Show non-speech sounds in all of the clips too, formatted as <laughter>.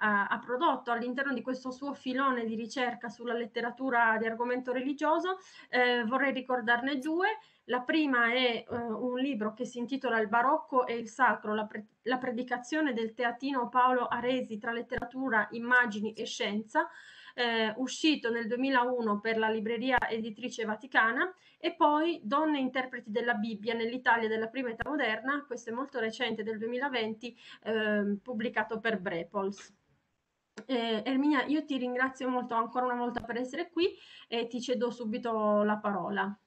ha prodotto all'interno di questo suo filone di ricerca sulla letteratura di argomento religioso. Eh, vorrei ricordarne due. La prima è uh, un libro che si intitola Il barocco e il sacro, la, pre- la, predicazione del teatino Paolo Aresi tra letteratura, immagini e scienza, eh, uscito nel 2001 per la libreria editrice vaticana, e poi Donne interpreti della Bibbia nell'Italia della prima età moderna, questo è molto recente del 2020, eh, pubblicato per Brepols. Eh, Erminia, io ti ringrazio molto ancora una volta per essere qui e ti cedo subito la parola.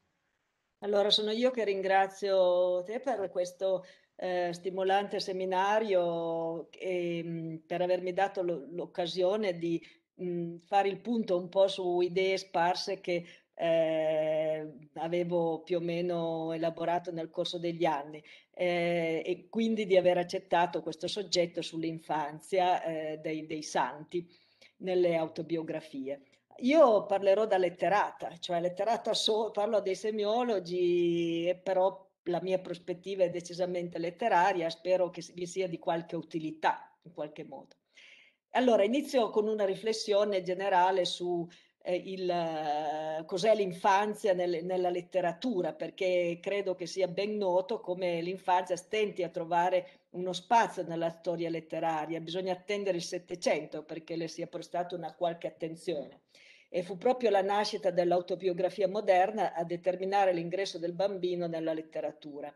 Allora, sono io che ringrazio te per questo eh, stimolante seminario e mh, mm, per avermi dato l'occasione di mh, mm, fare il punto un po' su idee sparse che eh, avevo più o meno elaborato nel corso degli anni eh, e quindi di aver accettato questo soggetto sull'infanzia eh, dei, dei santi nelle autobiografie. Io parlerò da letterata, cioè letterata solo, parlo dei semiologi, però la mia prospettiva è decisamente letteraria, spero che vi sia di qualche utilità in qualche modo. Allora, inizio con una riflessione generale su eh, il, eh, cos'è l'infanzia nel, nella letteratura, perché credo che sia ben noto come l'infanzia stenti a trovare uno spazio nella storia letteraria, bisogna attendere il Settecento perché le sia prestata una qualche attenzione. E fu proprio la nascita dell'autobiografia moderna a determinare l'ingresso del bambino nella letteratura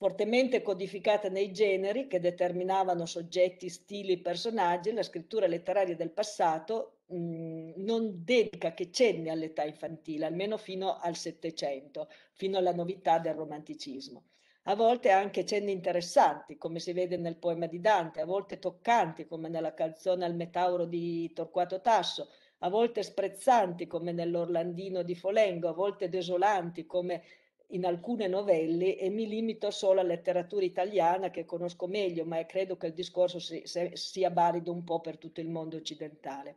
fortemente codificata nei generi che determinavano soggetti, stili personaggi, la scrittura letteraria del passato Mhmm, non dedica che cenni all'età infantile, almeno fino al Settecento, fino alla novità del romanticismo. A volte anche cenni interessanti, come si vede nel poema di Dante, a volte toccanti, come nella canzone al Metauro di Torquato Tasso, a volte sprezzanti, come nell'Orlandino di Folengo, a volte desolanti, come in alcune novelle e mi limito solo alla letteratura italiana che conosco meglio, ma credo che il discorso si, se, sia valido un po' per tutto il mondo occidentale.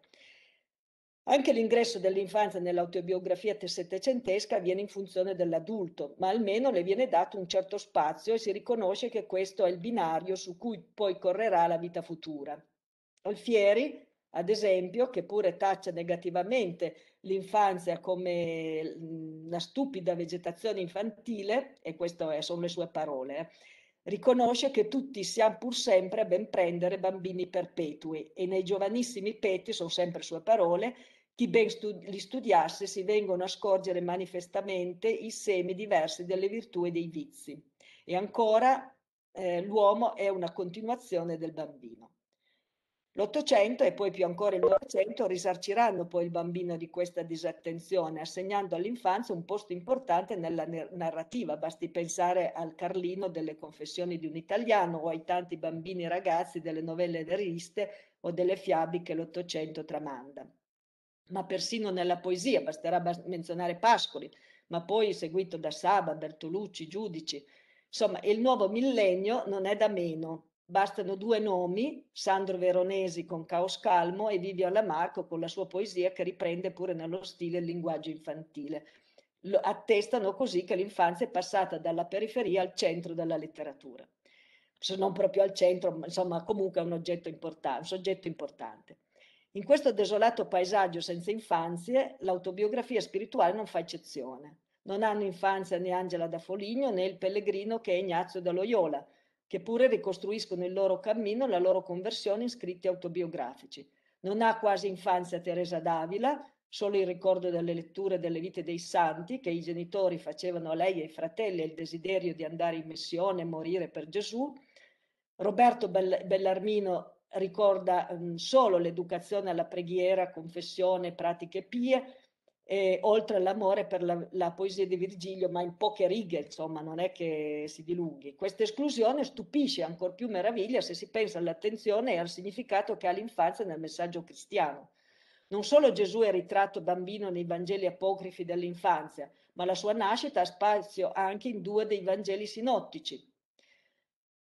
Anche l'ingresso dell'infanzia nell'autobiografia settecentesca avviene in funzione dell'adulto, ma almeno le viene dato un certo spazio e si riconosce che questo è il binario su cui poi correrà la vita futura. Alfieri, ad esempio, che pure taccia negativamente l'infanzia come una stupida vegetazione infantile, e queste sono le sue parole, eh, Riconosce che tutti siamo pur sempre a ben prendere bambini perpetui e nei giovanissimi petti, sono sempre sue parole, chi ben studi- li studiasse si vengono a scorgere manifestamente i semi diversi delle virtù e dei vizi. E ancora eh, l'uomo è una continuazione del bambino. L'Ottocento e poi più ancora il Novecento risarciranno poi il bambino di questa disattenzione, assegnando all'infanzia un posto importante nella narrativa. Basti pensare al Carlino delle confessioni di un italiano o ai tanti bambini e ragazzi delle novelle riviste o delle fiabi che l'Ottocento tramanda. Ma persino nella poesia basterà menzionare Pascoli, ma poi seguito da Saba, Bertolucci, Giudici. Insomma, il nuovo millennio non è da meno, Bastano due nomi, Sandro Veronesi con Caos Calmo e Vivian Lamarco con la sua poesia che riprende pure nello stile il linguaggio infantile. Lo attestano così che l'infanzia è passata dalla periferia al centro della letteratura. Se non proprio al centro, ma insomma comunque è un, un soggetto importante. In questo desolato paesaggio senza infanzie, l'autobiografia spirituale non fa eccezione. Non hanno infanzia né Angela da Foligno né il pellegrino che è Ignazio da Loyola, che pure ricostruiscono il loro cammino, la loro conversione in scritti autobiografici. Non ha quasi infanzia Teresa d'Avila, solo il ricordo delle letture delle vite dei santi che i genitori facevano a lei e ai fratelli e il desiderio di andare in missione e morire per Gesù. Roberto Bellarmino ricorda ehm, solo l'educazione alla preghiera, confessione, pratiche pie, eh, oltre all'amore per la, la, poesia di Virgilio, ma in poche righe, insomma, non è che si dilunghi. Questa esclusione stupisce ancor più meraviglia se si pensa all'attenzione e al significato che ha l'infanzia nel messaggio cristiano. Non solo Gesù è ritratto bambino nei Vangeli apocrifi dell'infanzia, ma la sua nascita ha spazio anche in due dei Vangeli sinottici,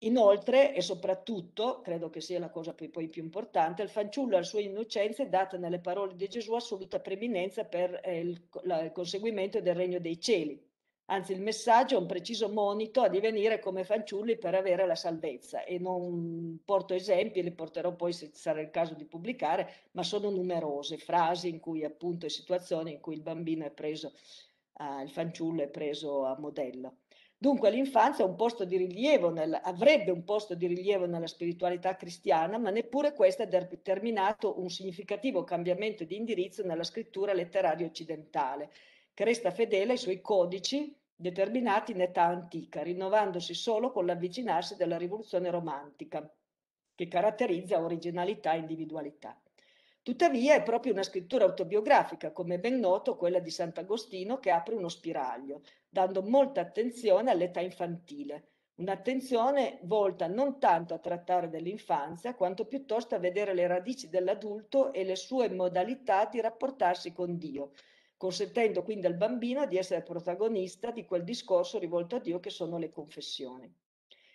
Inoltre e soprattutto, credo che sia la cosa poi, poi più importante, il fanciullo alla sua innocenza è data nelle parole di Gesù assoluta preminenza per eh, il, la, il conseguimento del regno dei cieli. Anzi, il messaggio è un preciso monito a divenire come fanciulli per avere la salvezza. E non porto esempi, li porterò poi se sarà il caso di pubblicare, ma sono numerose frasi in cui appunto e situazioni in cui il bambino è preso, eh, il fanciullo è preso a modello. Dunque l'infanzia un nel, avrebbe un posto di rilievo nella spiritualità cristiana, ma neppure questo ha determinato un significativo cambiamento di indirizzo nella scrittura letteraria occidentale, che resta fedele ai suoi codici determinati in età antica, rinnovandosi solo con l'avvicinarsi della rivoluzione romantica, che caratterizza originalità e individualità. Tuttavia è proprio una scrittura autobiografica, come ben noto quella di Sant'Agostino, che apre uno spiraglio, dando molta attenzione all'età infantile. Un'attenzione volta non tanto a trattare dell'infanzia, quanto piuttosto a vedere le radici dell'adulto e le sue modalità di rapportarsi con Dio, consentendo quindi al bambino di essere protagonista di quel discorso rivolto a Dio che sono le confessioni.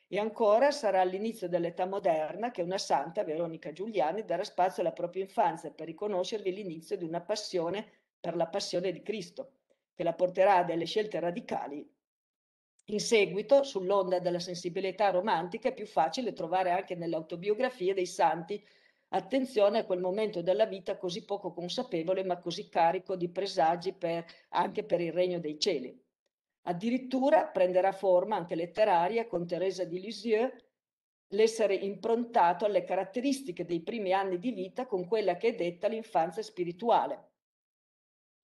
E ancora sarà all'inizio dell'età moderna che una santa, Veronica Giuliani, darà spazio alla propria infanzia per riconoscervi l'inizio di una passione per la passione di Cristo, che la porterà a delle scelte radicali, in seguito, sull'onda della sensibilità romantica, è più facile trovare anche nelle autobiografie dei santi attenzione a quel momento della vita così poco consapevole ma così carico di presagi per, anche per il regno dei cieli. Addirittura prenderà forma anche letteraria con Teresa di Lisieux l'essere improntato alle caratteristiche dei primi anni di vita con quella che è detta l'infanzia spirituale,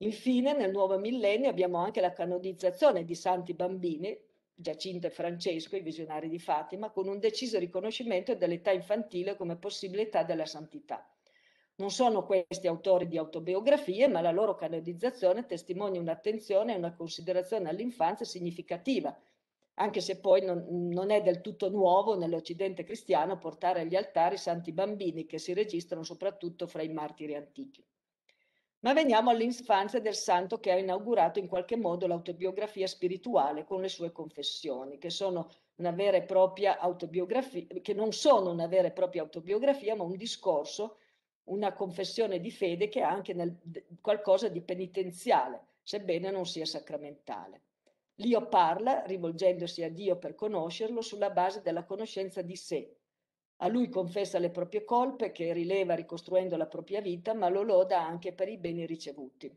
Infine, nel nuovo millennio abbiamo anche la canonizzazione di santi bambini, Giacinto e Francesco, i visionari di Fatima, con un deciso riconoscimento dell'età infantile come possibilità della santità. Non sono questi autori di autobiografie, ma la loro canonizzazione testimonia un'attenzione e una considerazione all'infanzia significativa, anche se poi non, non è del tutto nuovo nell'Occidente cristiano portare agli altari santi bambini che si registrano soprattutto fra i martiri antichi. Ma veniamo all'infanzia del santo che ha inaugurato in qualche modo l'autobiografia spirituale con le sue confessioni, che, che non sono una vera e propria autobiografia, ma un discorso, una confessione di fede che è anche nel, qualcosa di penitenziale, sebbene non sia sacramentale. L'io parla, rivolgendosi a Dio per conoscerlo, sulla base della conoscenza di sé, a lui confessa le proprie colpe che rileva ricostruendo la propria vita, ma lo loda anche per i beni ricevuti.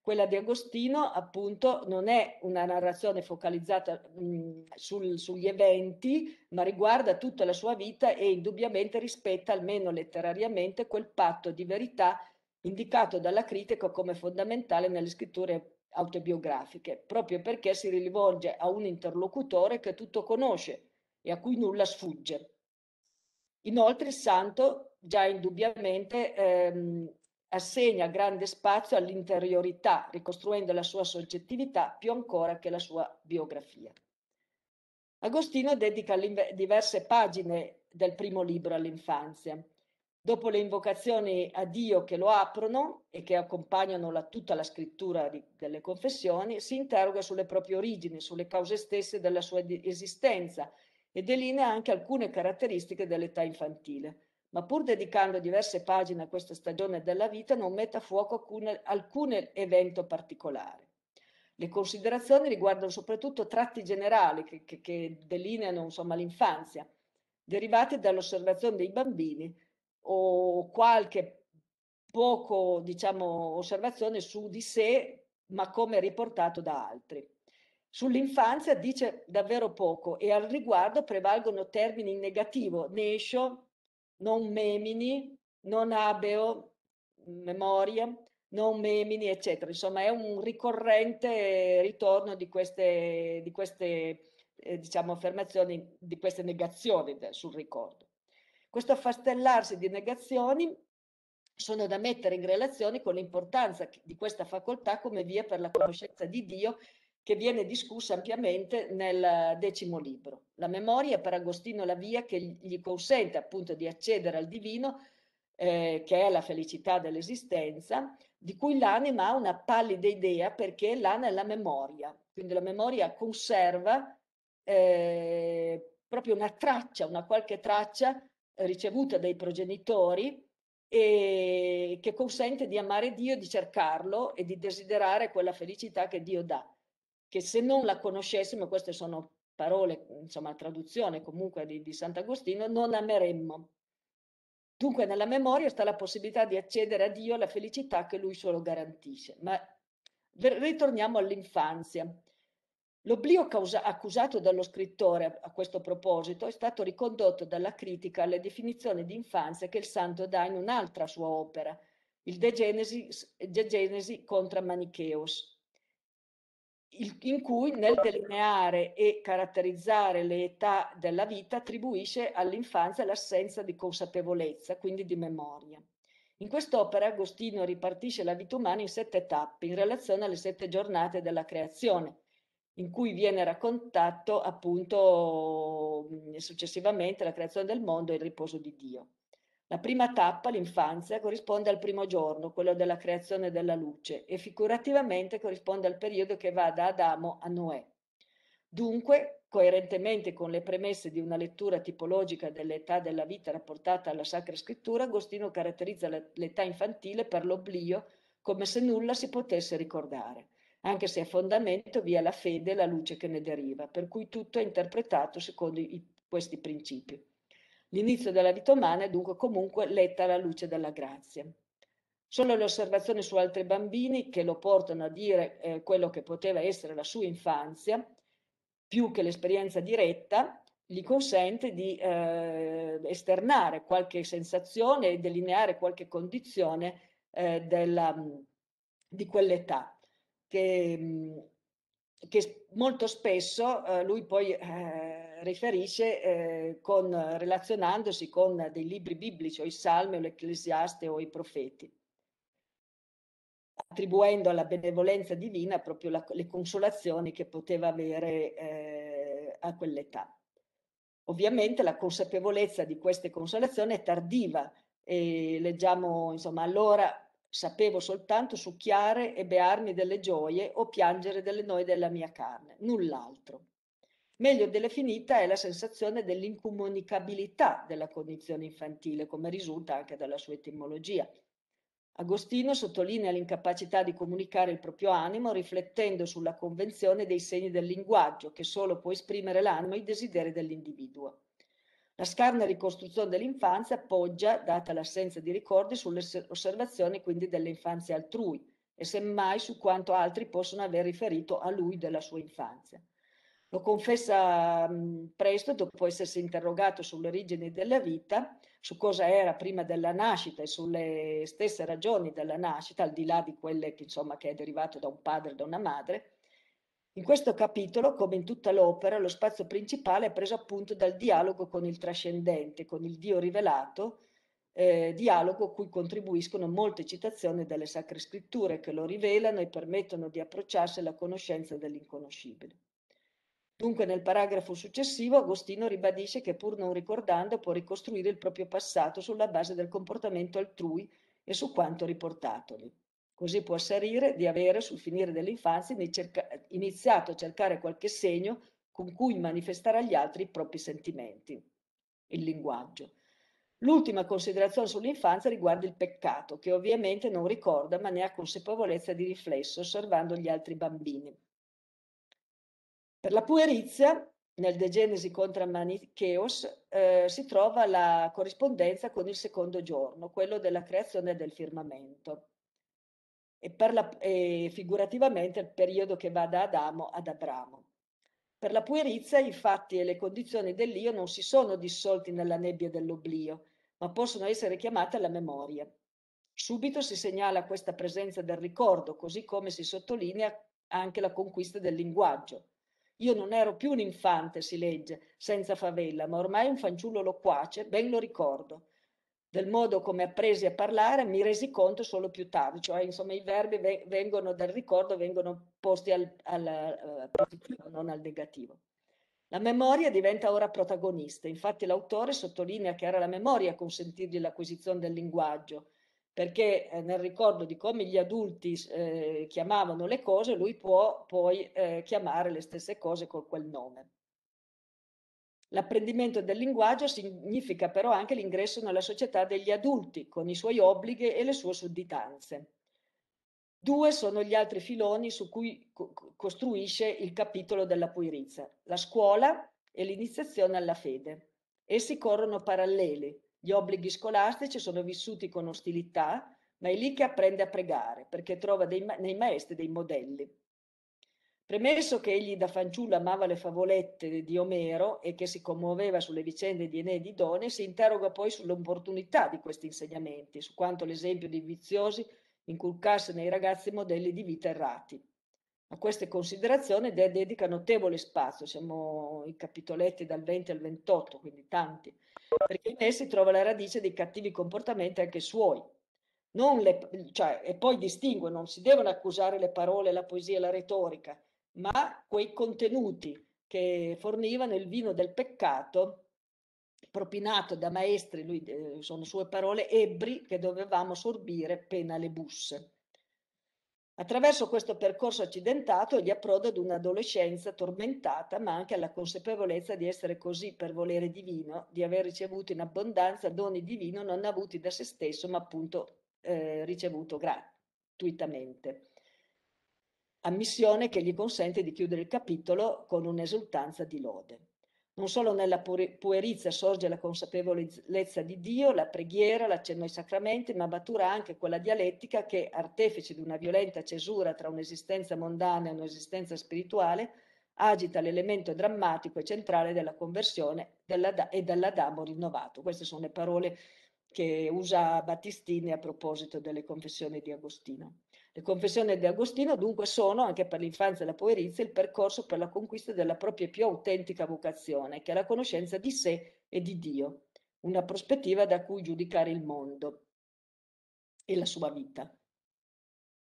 Quella di Agostino, appunto, non è una narrazione focalizzata mh, mhmm, sul, sugli eventi, ma riguarda tutta la sua vita e indubbiamente rispetta, almeno letterariamente, quel patto di verità indicato dalla critica come fondamentale nelle scritture autobiografiche, proprio perché si rivolge a un interlocutore che tutto conosce e a cui nulla sfugge. Inoltre il santo già indubbiamente ehm, assegna grande spazio all'interiorità, ricostruendo la sua soggettività più ancora che la sua biografia. Agostino dedica diverse pagine del primo libro all'infanzia. Dopo le invocazioni a Dio che lo aprono e che accompagnano la, tutta la scrittura di, delle confessioni, si interroga sulle proprie origini, sulle cause stesse della sua esistenza, e delinea anche alcune caratteristiche dell'età infantile. Ma pur dedicando diverse pagine a questa stagione della vita, non mette a fuoco alcune, alcun evento particolare. Le considerazioni riguardano soprattutto tratti generali che, che, che delineano insomma, l'infanzia, derivati dall'osservazione dei bambini o qualche poco diciamo, osservazione su di sé, ma come riportato da altri. Sull'infanzia dice davvero poco e al riguardo prevalgono termini in negativo, nescio, non memini, non abeo, memoria, non memini, eccetera. Insomma, è un ricorrente ritorno di queste, di queste eh, diciamo, affermazioni, di queste negazioni sul ricordo. Questo affastellarsi di negazioni sono da mettere in relazione con l'importanza di questa facoltà come via per la conoscenza di Dio che viene discussa ampiamente nel decimo libro. La memoria per Agostino la via che gli consente appunto di accedere al divino, eh, che è la felicità dell'esistenza, di cui l'anima ha una pallida idea perché l'anima è la memoria, quindi la memoria conserva eh, proprio una traccia, una qualche traccia eh, ricevuta dai progenitori e che consente di amare Dio, di cercarlo e di desiderare quella felicità che Dio dà che se non la conoscessimo, queste sono parole, insomma, traduzione comunque di, di Sant'Agostino, non ameremmo. Dunque nella memoria sta la possibilità di accedere a Dio la felicità che lui solo garantisce. Ma ritorniamo all'infanzia. L'oblio accusato dallo scrittore a questo proposito è stato ricondotto dalla critica alle definizioni di infanzia che il santo dà in un'altra sua opera, il De Genesi, De Genesi contra Manicheos in cui nel delineare e caratterizzare le età della vita attribuisce all'infanzia l'assenza di consapevolezza, quindi di memoria. In quest'opera Agostino ripartisce la vita umana in sette tappe in relazione alle sette giornate della creazione, in cui viene raccontato appunto mm, successivamente la creazione del mondo e il riposo di Dio. La prima tappa, l'infanzia, corrisponde al primo giorno, quello della creazione della luce, e figurativamente corrisponde al periodo che va da Adamo a Noè. Dunque, coerentemente con le premesse di una lettura tipologica dell'età della vita rapportata alla Sacra Scrittura, Agostino caratterizza l'età infantile per l'oblio come se nulla si potesse ricordare, anche se a fondamento vi è la fede e la luce che ne deriva, per cui tutto è interpretato secondo i, questi principi. L'inizio della vita umana è dunque comunque letta alla luce della grazia. Solo le osservazioni su altri bambini che lo portano a dire eh, quello che poteva essere la sua infanzia, più che l'esperienza diretta, gli consente di eh, esternare qualche sensazione e delineare qualche condizione eh, della, di quell'età, che mh, che molto spesso eh, lui poi eh, riferisce eh, con, relazionandosi con dei libri biblici o i salmi o l'ecclesiaste o i profeti, attribuendo alla benevolenza divina proprio la, le consolazioni che poteva avere eh, a quell'età. Ovviamente la consapevolezza di queste consolazioni è tardiva e leggiamo insomma allora Sapevo soltanto succhiare e bearmi delle gioie o piangere delle noie della mia carne, null'altro. Meglio definita è la sensazione dell'incomunicabilità della condizione infantile, come risulta anche dalla sua etimologia. Agostino sottolinea l'incapacità di comunicare il proprio animo riflettendo sulla convenzione dei segni del linguaggio, che solo può esprimere l'animo e i desideri dell'individuo. La scarna ricostruzione dell'infanzia poggia, data l'assenza di ricordi, sulle osservazioni quindi dell'infanzia altrui e semmai su quanto altri possono aver riferito a lui della sua infanzia. Lo confessa mh, presto, dopo essersi interrogato sulle origini della vita, su cosa era prima della nascita e sulle stesse ragioni della nascita, al di là di quelle che, insomma, che è derivato da un padre e da una madre, in questo capitolo, come in tutta l'opera, lo spazio principale è preso appunto dal dialogo con il trascendente, con il Dio rivelato, eh, dialogo cui contribuiscono molte citazioni delle sacre scritture che lo rivelano e permettono di approcciarsi alla conoscenza dell'inconoscibile. Dunque nel paragrafo successivo Agostino ribadisce che pur non ricordando può ricostruire il proprio passato sulla base del comportamento altrui e su quanto riportatogli. Così può asserire di avere sul finire dell'infanzia iniziato a cercare qualche segno con cui manifestare agli altri i propri sentimenti, il linguaggio. L'ultima considerazione sull'infanzia riguarda il peccato, che ovviamente non ricorda ma ne ha consapevolezza di riflesso osservando gli altri bambini. Per la puerizia, nel De Genesi contra Manicheos, eh, si trova la corrispondenza con il secondo giorno, quello della creazione del firmamento e, per la, e figurativamente il periodo che va da Adamo ad Abramo. Per la puerizia i fatti e le condizioni dell'io non si sono dissolti nella nebbia dell'oblio, ma possono essere chiamate alla memoria. Subito si segnala questa presenza del ricordo, così come si sottolinea anche la conquista del linguaggio. Io non ero più un infante, si legge, senza favella, ma ormai un fanciullo loquace, ben lo ricordo del modo come appresi a parlare mi resi conto solo più tardi, cioè insomma i verbi vengono dal ricordo, vengono posti al, al positivo, eh, non al negativo. La memoria diventa ora protagonista, infatti l'autore sottolinea che era la memoria a consentirgli l'acquisizione del linguaggio, perché eh, nel ricordo di come gli adulti eh, chiamavano le cose, lui può poi eh, chiamare le stesse cose con quel nome. L'apprendimento del linguaggio significa però anche l'ingresso nella società degli adulti, con i suoi obblighi e le sue sudditanze. Due sono gli altri filoni su cui costruisce il capitolo della Puirizia, la scuola e l'iniziazione alla fede. Essi corrono paralleli. Gli obblighi scolastici sono vissuti con ostilità, ma è lì che apprende a pregare, perché trova dei, nei maestri dei modelli. Premesso che egli da fanciullo amava le favolette di Omero e che si commuoveva sulle vicende di Enea e di Idone, si interroga poi sull'opportunità di questi insegnamenti, su quanto l'esempio di viziosi inculcasse nei ragazzi modelli di vita errati. A queste considerazioni dedica notevole spazio, siamo i capitoletti dal 20 al 28, quindi tanti, perché in essi trova la radice dei cattivi comportamenti anche suoi. Le, cioè, e poi distingue, non si devono accusare le parole, la poesia e la retorica, ma quei contenuti che fornivano il vino del peccato propinato da maestri, lui, eh, sono sue parole, ebri che dovevamo sorbire pena le busse. Attraverso questo percorso accidentato egli approda ad un'adolescenza tormentata, ma anche alla consapevolezza di essere così per volere divino, di aver ricevuto in abbondanza doni divino non avuti da se stesso, ma appunto eh, ricevuto gratuitamente ammissione che gli consente di chiudere il capitolo con un'esultanza di lode. Non solo nella puerizia sorge la consapevolezza di Dio, la preghiera, l'accenno ai sacramenti, ma matura anche quella dialettica che, artefice di una violenta cesura tra un'esistenza mondana e un'esistenza spirituale, agita l'elemento drammatico e centrale della conversione e dell'Adamo rinnovato. Queste sono le parole che usa Battistini a proposito delle confessioni di Agostino. Le confessioni di Agostino dunque sono, anche per l'infanzia e la poverizia, il percorso per la conquista della propria più autentica vocazione, che è la conoscenza di sé e di Dio, una prospettiva da cui giudicare il mondo e la sua vita.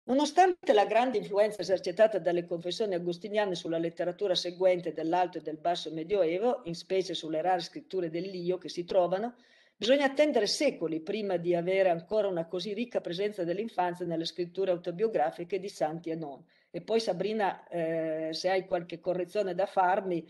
Nonostante la grande influenza esercitata dalle confessioni agostiniane sulla letteratura seguente dell'Alto e del Basso Medioevo, in specie sulle rare scritture dell'Io che si trovano, Bisogna attendere secoli prima di avere ancora una così ricca presenza dell'infanzia nelle scritture autobiografiche di Santi e non. E poi Sabrina, eh, se hai qualche correzione da farmi,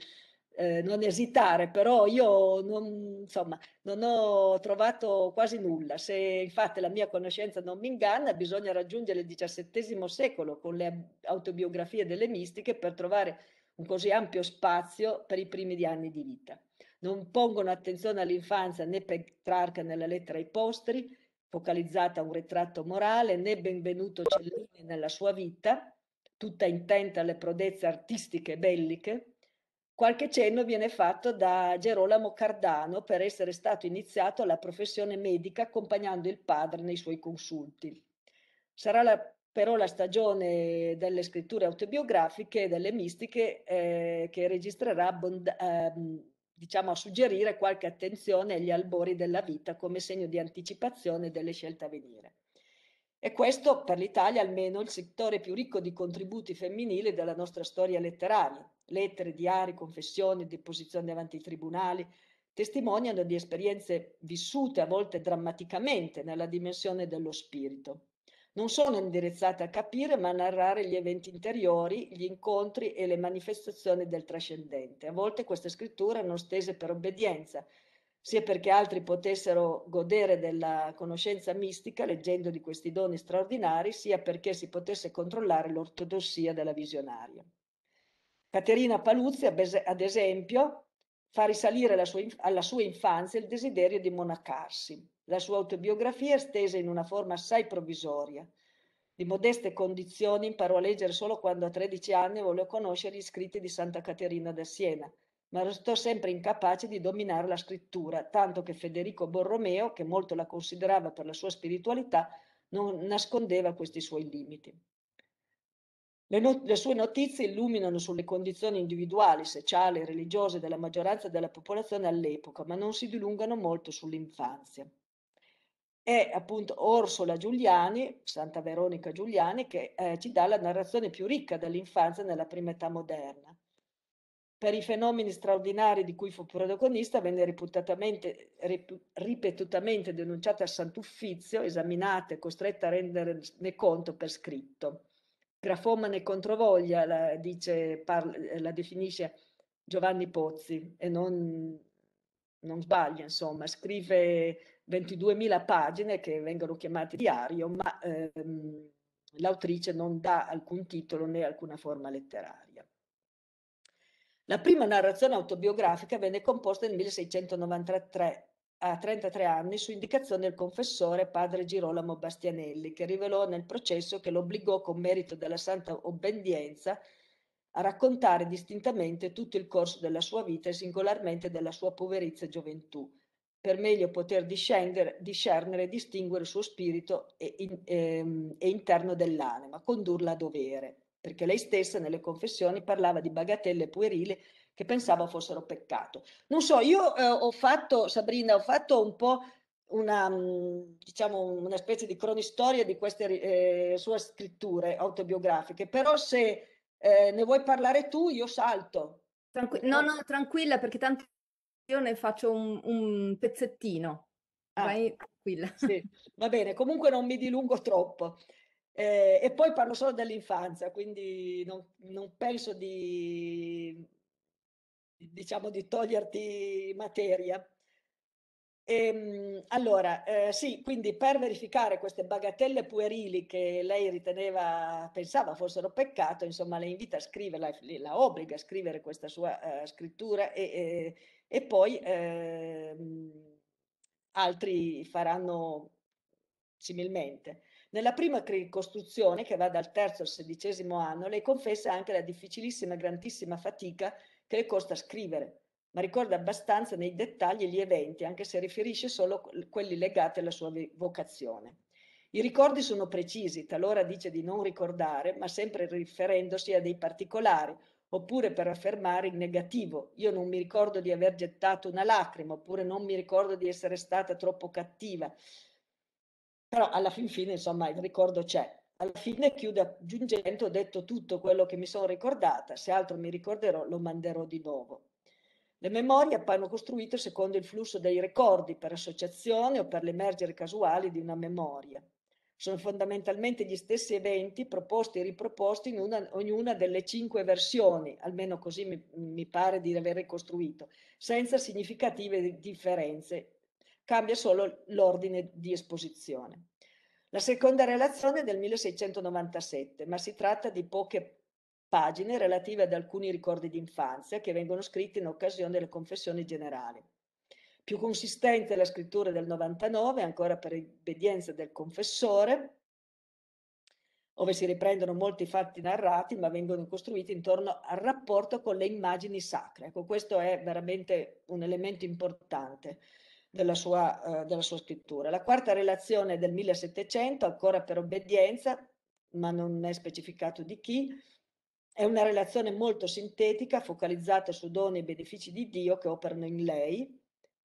eh, non esitare, però io non, insomma, non ho trovato quasi nulla. Se infatti la mia conoscenza non mi inganna, bisogna raggiungere il XVII secolo con le autobiografie delle mistiche per trovare un così ampio spazio per i primi anni di vita non pongono attenzione all'infanzia né Petrarca nella lettera ai postri, focalizzata a un ritratto morale, né Benvenuto Cellini nella sua vita, tutta intenta alle prodezze artistiche e belliche. Qualche cenno viene fatto da Gerolamo Cardano per essere stato iniziato alla professione medica accompagnando il padre nei suoi consulti. Sarà la, però la stagione delle scritture autobiografiche e delle mistiche eh, che registrerà abbond- ehm, diciamo, a suggerire qualche attenzione agli albori della vita come segno di anticipazione delle scelte a venire. E questo per l'Italia almeno il settore più ricco di contributi femminili della nostra storia letteraria. Lettere, diari, confessioni, deposizioni davanti ai tribunali testimoniano di esperienze vissute a volte drammaticamente nella dimensione dello spirito non sono indirizzate a capire ma a narrare gli eventi interiori, gli incontri e le manifestazioni del trascendente. A volte queste scritture erano stese per obbedienza, sia perché altri potessero godere della conoscenza mistica leggendo di questi doni straordinari, sia perché si potesse controllare l'ortodossia della visionaria. Caterina Paluzzi, ad esempio, fa risalire sua, alla sua infanzia il desiderio di monacarsi. La sua autobiografia è stesa in una forma assai provvisoria. Di modeste condizioni imparò a leggere solo quando a 13 anni volle conoscere gli scritti di Santa Caterina da Siena, ma restò sempre incapace di dominare la scrittura, tanto che Federico Borromeo, che molto la considerava per la sua spiritualità, non nascondeva questi suoi limiti. Le, no le sue notizie illuminano sulle condizioni individuali, sociali e religiose della maggioranza della popolazione all'epoca, ma non si dilungano molto sull'infanzia è appunto Orsola Giuliani, Santa Veronica Giuliani, che eh, ci dà la narrazione più ricca dell'infanzia nella prima età moderna. Per i fenomeni straordinari di cui fu protagonista venne rip, ripetutamente denunciata al Sant'Uffizio, esaminata e costretta a renderne conto per scritto. Grafomane controvoglia, la, dice, parla, la definisce Giovanni Pozzi, e non, non sbaglia, insomma, scrive 22.000 pagine che vengono chiamate diario, ma ehm, l'autrice non dà alcun titolo né alcuna forma letteraria. La prima narrazione autobiografica venne composta nel 1693 a 33 anni su indicazione del confessore padre Girolamo Bastianelli, che rivelò nel processo che lo obbligò con merito della santa obbedienza a raccontare distintamente tutto il corso della sua vita e singolarmente della sua poverizia e gioventù, per meglio poter discernere e distinguere il suo spirito e, in, e, ehm, e interno dell'anima, condurla a dovere, perché lei stessa nelle confessioni parlava di bagatelle puerili che pensava fossero peccato. Non so, io eh, ho fatto, Sabrina, ho fatto un po' una, mm, diciamo, una specie di cronistoria di queste eh, sue scritture autobiografiche, però se eh, ne vuoi parlare tu, io salto. Tranqu- no, no, tranquilla, perché tanto io ne faccio un, un pezzettino. Ah, Vai tranquilla. Sì. Va bene, comunque non mi dilungo troppo. Eh, e poi parlo solo dell'infanzia, quindi non, non penso di, diciamo, di toglierti materia. E, ehm, allora, eh, sì, quindi per verificare queste bagatelle puerili che lei riteneva, pensava fossero peccato, insomma, le invita a scrivere, la obbliga a scrivere questa sua eh, scrittura e, eh, e poi ehm, altri faranno similmente. Nella prima ricostruzione, che va dal terzo al sedicesimo anno, lei confessa anche la difficilissima grandissima fatica che le costa scrivere, ma ricorda abbastanza nei dettagli gli eventi, anche se riferisce solo quelli legati alla sua vocazione. I ricordi sono precisi, talora dice di non ricordare, ma sempre riferendosi a dei particolari oppure per affermare il negativo. Io non mi ricordo di aver gettato una lacrima, oppure non mi ricordo di essere stata troppo cattiva. Però alla fin fine, insomma, il ricordo c'è. Alla fine chiudo aggiungendo, ho detto tutto quello che mi sono ricordata, se altro mi ricorderò lo manderò di nuovo. Le memorie appaiono costruite secondo il flusso dei ricordi per associazione o per l'emergere casuale di una memoria. Sono fondamentalmente gli stessi eventi proposti e riproposti in una, ognuna delle cinque versioni, almeno così mi, mi pare di aver ricostruito, senza significative differenze. Cambia solo l'ordine di esposizione. La seconda relazione è del 1697, ma si tratta di poche pagine relative ad alcuni ricordi d'infanzia che vengono scritti in occasione delle confessioni generali. Più consistente è la scrittura del 99, ancora per obbedienza del confessore, dove si riprendono molti fatti narrati, ma vengono costruiti intorno al rapporto con le immagini sacre. Ecco, questo è veramente un elemento importante della sua, eh, della sua scrittura. La quarta relazione è del 1700, ancora per obbedienza, ma non è specificato di chi, è una relazione molto sintetica, focalizzata su doni e benefici di Dio che operano in lei,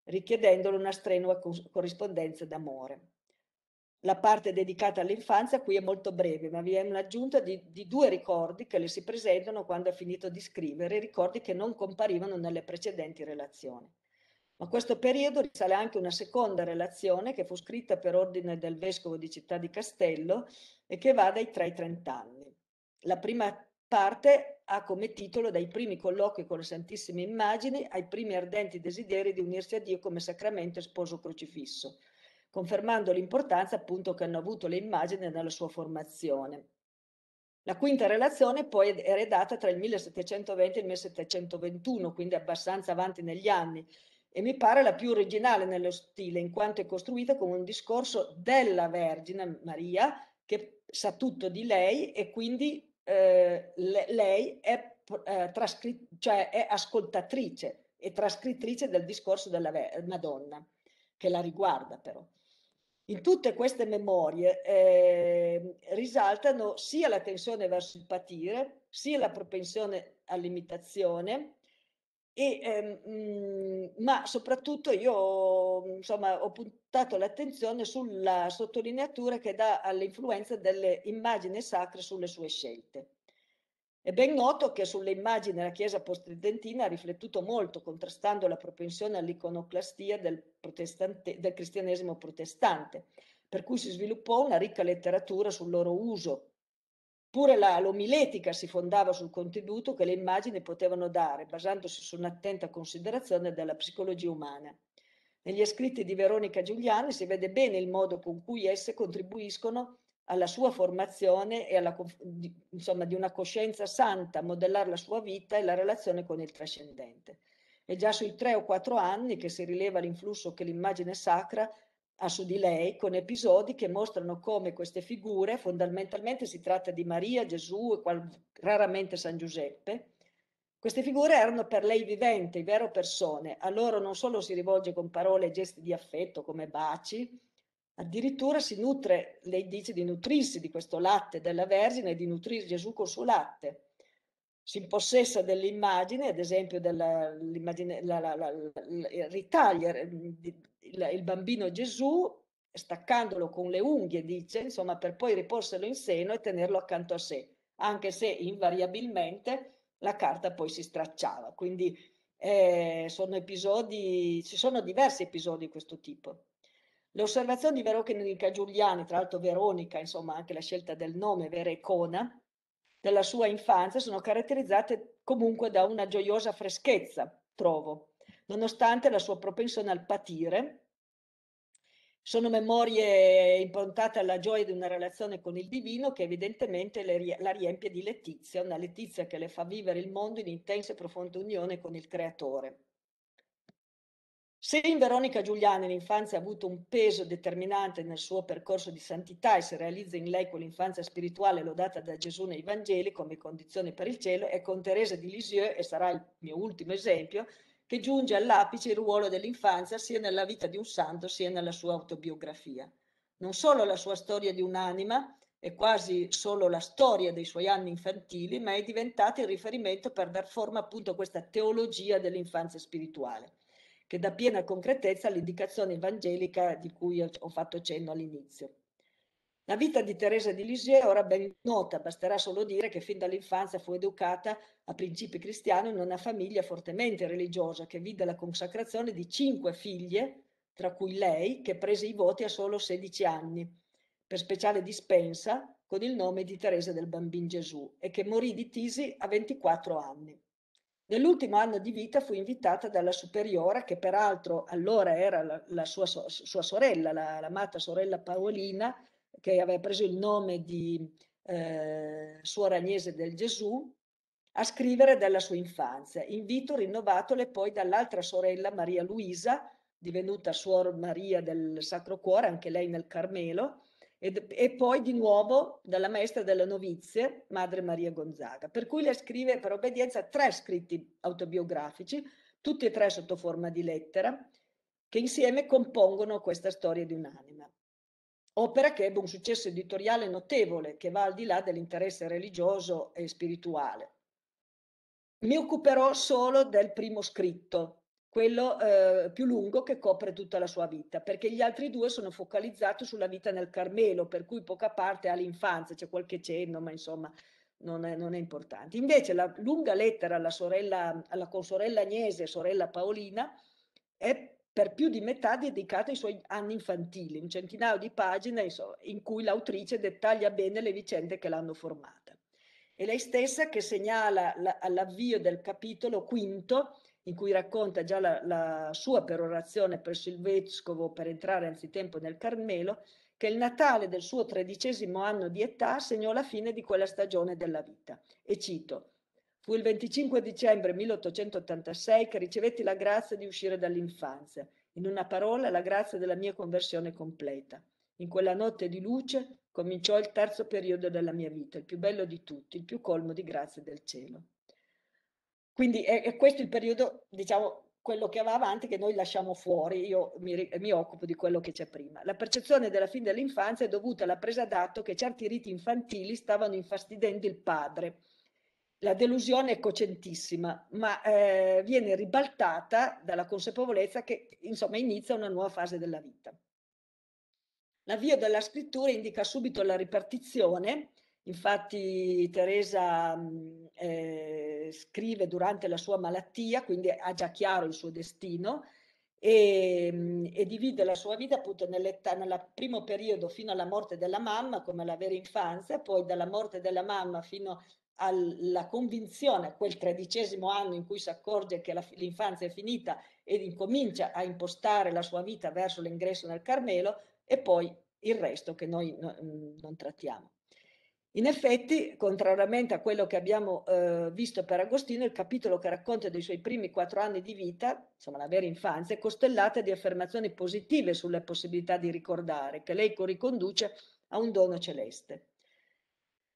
richiedendole una strenua corrispondenza d'amore. La parte dedicata all'infanzia qui è molto breve, ma vi è un'aggiunta di, di, due ricordi che le si presentano quando ha finito di scrivere, ricordi che non comparivano nelle precedenti relazioni. Ma questo periodo risale anche una seconda relazione che fu scritta per ordine del vescovo di Città di Castello e che va dai 3 ai 30 anni. La prima parte ha come titolo Dai primi colloqui con le Santissime Immagini ai primi ardenti desideri di unirsi a Dio come sacramento e sposo crocifisso, confermando l'importanza appunto che hanno avuto le immagini nella sua formazione. La quinta relazione poi è redatta tra il 1720 e il 1721, quindi abbastanza avanti negli anni, e mi pare la più originale nello stile, in quanto è costruita come un discorso della Vergine Maria, che sa tutto di lei e quindi eh, lei è, eh, cioè è ascoltatrice e trascrittrice del discorso della Madonna, che la riguarda però. In tutte queste memorie eh, risaltano sia la tensione verso il patire, sia la propensione all'imitazione, e, ehm, mhmm, ma soprattutto io insomma, ho puntato l'attenzione sulla sottolineatura che dà all'influenza delle immagini sacre sulle sue scelte. È ben noto che sulle immagini la Chiesa post-tridentina ha riflettuto molto, contrastando la propensione all'iconoclastia del, del cristianesimo protestante, per cui si sviluppò una ricca letteratura sul loro uso, Pure la, l'omiletica si fondava sul contributo che le immagini potevano dare, basandosi su un'attenta considerazione della psicologia umana. Negli scritti di Veronica Giuliani si vede bene il modo con cui esse contribuiscono alla sua formazione e alla, insomma, di una coscienza santa, modellare la sua vita e la relazione con il trascendente. È già sui tre o quattro anni che si rileva l'influsso che l'immagine sacra a su di lei con episodi che mostrano come queste figure, fondamentalmente si tratta di Maria, Gesù e qual- raramente San Giuseppe, queste figure erano per lei viventi, vero persone, a loro non solo si rivolge con parole e gesti di affetto come baci, addirittura si nutre, lei dice di nutrirsi di questo latte della Vergine e di nutrire Gesù col suo latte si impossessa dell'immagine, ad esempio della, la, la, la, ritaglia, mm, il, il bambino Gesù staccandolo con le unghie, dice, insomma, per poi riporselo in seno e tenerlo accanto a sé, anche se invariabilmente la carta poi si stracciava. Quindi eh, sono episodi, ci sono diversi episodi di questo tipo. Le osservazioni di Veronica Giuliani, tra l'altro Veronica, insomma anche la scelta del nome, vera icona, della sua infanzia, sono caratterizzate comunque da una gioiosa freschezza, trovo, nonostante la sua propensione al patire. Sono memorie improntate alla gioia di una relazione con il divino che evidentemente le, la riempie di letizia, una letizia che le fa vivere il mondo in intensa e profonda unione con il creatore. Se in Veronica Giuliani l'infanzia ha avuto un peso determinante nel suo percorso di santità e si realizza in lei quell'infanzia spirituale lodata da Gesù nei Vangeli come condizione per il cielo, è con Teresa di Lisieux, e sarà il mio ultimo esempio, che giunge all'apice il ruolo dell'infanzia sia nella vita di un santo sia nella sua autobiografia. Non solo la sua storia di un'anima è quasi solo la storia dei suoi anni infantili, ma è diventata il riferimento per dar forma appunto a questa teologia dell'infanzia spirituale, che dà piena concretezza all'indicazione evangelica di cui ho fatto cenno all'inizio. La vita di Teresa di Lisieux ora ben nota, basterà solo dire che fin dall'infanzia fu educata a principi cristiani in una famiglia fortemente religiosa che vide la consacrazione di cinque figlie, tra cui lei, che prese i voti a solo 16 anni, per speciale dispensa con il nome di Teresa del Bambin Gesù e che morì di tisi a 24 anni. Nell'ultimo anno di vita fu invitata dalla superiora, che peraltro allora era la, la sua, sua, sorella, la, l'amata sorella Paolina, che aveva preso il nome di eh, Suor Agnese del Gesù, a scrivere della sua infanzia, invito rinnovatole poi dall'altra sorella Maria Luisa, divenuta Suor Maria del Sacro Cuore, anche lei nel Carmelo, ed, e poi di nuovo dalla maestra delle novizie, Madre Maria Gonzaga. Per cui le scrive per obbedienza tre scritti autobiografici, tutti e tre sotto forma di lettera, che insieme compongono questa storia di un'anima opera che ebbe un successo editoriale notevole che va al di là dell'interesse religioso e spirituale. Mi occuperò solo del primo scritto, quello eh, più lungo che copre tutta la sua vita, perché gli altri due sono focalizzati sulla vita nel Carmelo, per cui poca parte ha l'infanzia, c'è qualche cenno, ma insomma non è, non è importante. Invece la lunga lettera alla, sorella, alla consorella Agnese, sorella Paolina, è per più di metà dedicata ai suoi anni infantili, un centinaio di pagine in cui l'autrice dettaglia bene le vicende che l'hanno formata. È lei stessa che segnala all'avvio del capitolo quinto, in cui racconta già la, la sua perorazione presso il vescovo per entrare anzitempo nel Carmelo, che il Natale del suo tredicesimo anno di età segnò la fine di quella stagione della vita. E cito, Fu il 25 dicembre 1886 che ricevetti la grazia di uscire dall'infanzia, in una parola la grazia della mia conversione completa. In quella notte di luce cominciò il terzo periodo della mia vita, il più bello di tutti, il più colmo di grazie del cielo. Quindi è, è questo il periodo, diciamo, quello che va avanti, che noi lasciamo fuori, io mi, mi occupo di quello che c'è prima. La percezione della fine dell'infanzia è dovuta alla presa d'atto che certi riti infantili stavano infastidendo il padre, la delusione è cocentissima, ma eh, viene ribaltata dalla consapevolezza che insomma inizia una nuova fase della vita. L'avvio della scrittura indica subito la ripartizione, infatti Teresa mm, eh, scrive durante la sua malattia, quindi ha già chiaro il suo destino, e, mm, e, divide la sua vita appunto nell'età, nel primo periodo fino alla morte della mamma come la vera infanzia, poi dalla morte della mamma fino alla convinzione, quel tredicesimo anno in cui si accorge che l'infanzia è finita ed incomincia a impostare la sua vita verso l'ingresso nel Carmelo e poi il resto che noi no, mm, non trattiamo. In effetti, contrariamente a quello che abbiamo eh, visto per Agostino, il capitolo che racconta dei suoi primi quattro anni di vita, insomma la vera infanzia, è costellata di affermazioni positive sulle possibilità di ricordare, che lei riconduce a un dono celeste.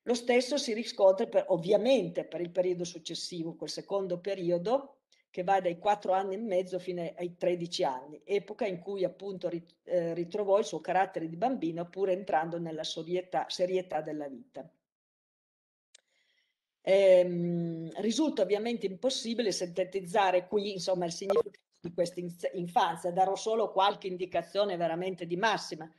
Lo stesso si riscontra per, ovviamente per il periodo successivo, quel secondo periodo, che va dai 4 anni e mezzo fino ai 13 anni, epoca in cui appunto eh, ritrovò il suo carattere di bambino pur entrando nella serietà, serietà della vita. Ehm, risulta ovviamente impossibile sintetizzare qui insomma, il significato di questa infanzia, darò solo qualche indicazione veramente di massima,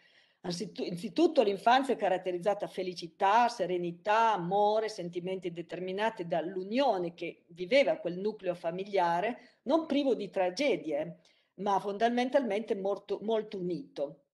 Innanzitutto l'infanzia è caratterizzata felicità, serenità, amore, sentimenti determinati dall'unione che viveva quel nucleo familiare, non privo di tragedie, ma fondamentalmente molto, molto unito.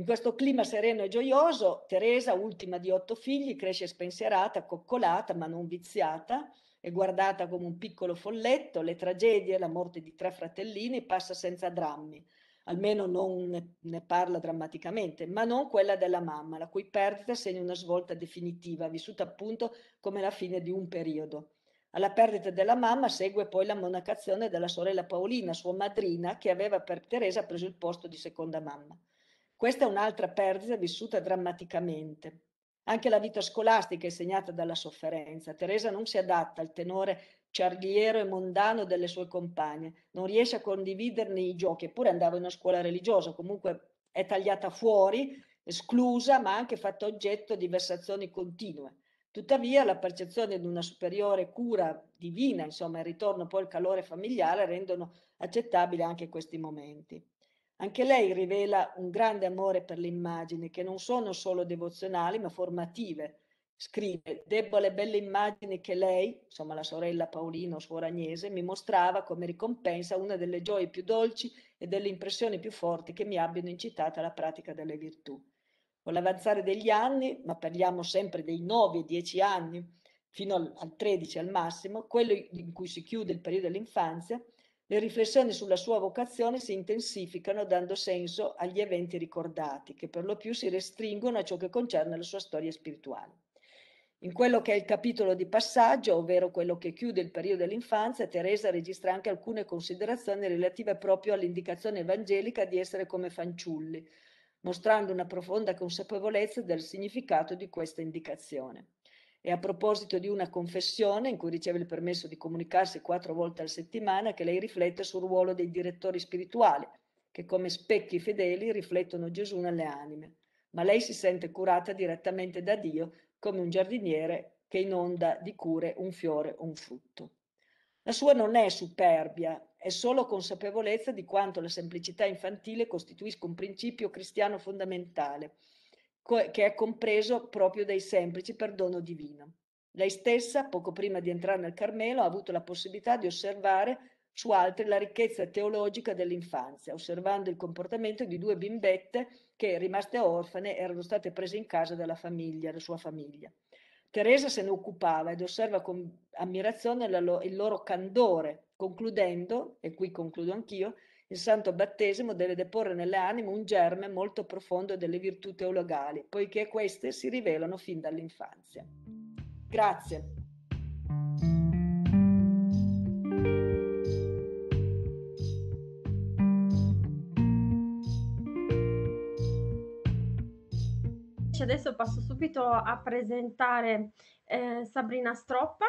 In questo clima sereno e gioioso, Teresa, ultima di otto figli, cresce spensierata, coccolata, ma non viziata, è guardata come un piccolo folletto, le tragedie, la morte di tre fratellini passa senza drammi almeno non ne, parla drammaticamente, ma non quella della mamma, la cui perdita segna una svolta definitiva, vissuta appunto come la fine di un periodo. Alla perdita della mamma segue poi la monacazione della sorella Paolina, sua madrina, che aveva per Teresa preso il posto di seconda mamma. Questa è un'altra perdita vissuta drammaticamente. Anche la vita scolastica è segnata dalla sofferenza. Teresa non si adatta al tenore ciarliero e mondano delle sue compagne, non riesce a condividerne i giochi, eppure andava in una scuola religiosa, comunque è tagliata fuori, esclusa, ma anche fatta oggetto di versazioni continue. Tuttavia la percezione di una superiore cura divina, insomma il ritorno poi al calore familiare, rendono accettabili anche questi momenti. Anche lei rivela un grande amore per le immagini, che non sono solo devozionali, ma formative. Scrive, debbo le belle immagini che lei, insomma la sorella Paolino, suora Agnese, mi mostrava come ricompensa una delle gioie più dolci e delle impressioni più forti che mi abbiano incitata alla pratica delle virtù. Con l'avanzare degli anni, ma parliamo sempre dei 9-10 anni, fino al 13 al massimo, quello in cui si chiude il periodo dell'infanzia, le riflessioni sulla sua vocazione si intensificano dando senso agli eventi ricordati, che per lo più si restringono a ciò che concerne la sua storia spirituale. In quello che è il capitolo di passaggio, ovvero quello che chiude il periodo dell'infanzia, Teresa registra anche alcune considerazioni relative proprio all'indicazione evangelica di essere come fanciulli, mostrando una profonda consapevolezza del significato di questa indicazione. E a proposito di una confessione in cui riceve il permesso di comunicarsi quattro volte alla settimana, che lei riflette sul ruolo dei direttori spirituali, che come specchi fedeli riflettono Gesù nelle anime. Ma lei si sente curata direttamente da Dio come un giardiniere che inonda di cure un fiore o un frutto. La sua non è superbia, è solo consapevolezza di quanto la semplicità infantile costituisca un principio cristiano fondamentale che è compreso proprio dai semplici per dono divino. Lei stessa, poco prima di entrare nel Carmelo, ha avuto la possibilità di osservare su altri la ricchezza teologica dell'infanzia, osservando il comportamento di due bimbette che, rimaste orfane, erano state prese in casa dalla famiglia, dalla sua famiglia. Teresa se ne occupava ed osserva con ammirazione lo il loro candore, concludendo, e qui concludo anch'io, il santo battesimo deve deporre nelle anime un germe molto profondo delle virtù teologali, poiché queste si rivelano fin dall'infanzia. Grazie. adesso passo subito a presentare eh, Sabrina Stroppa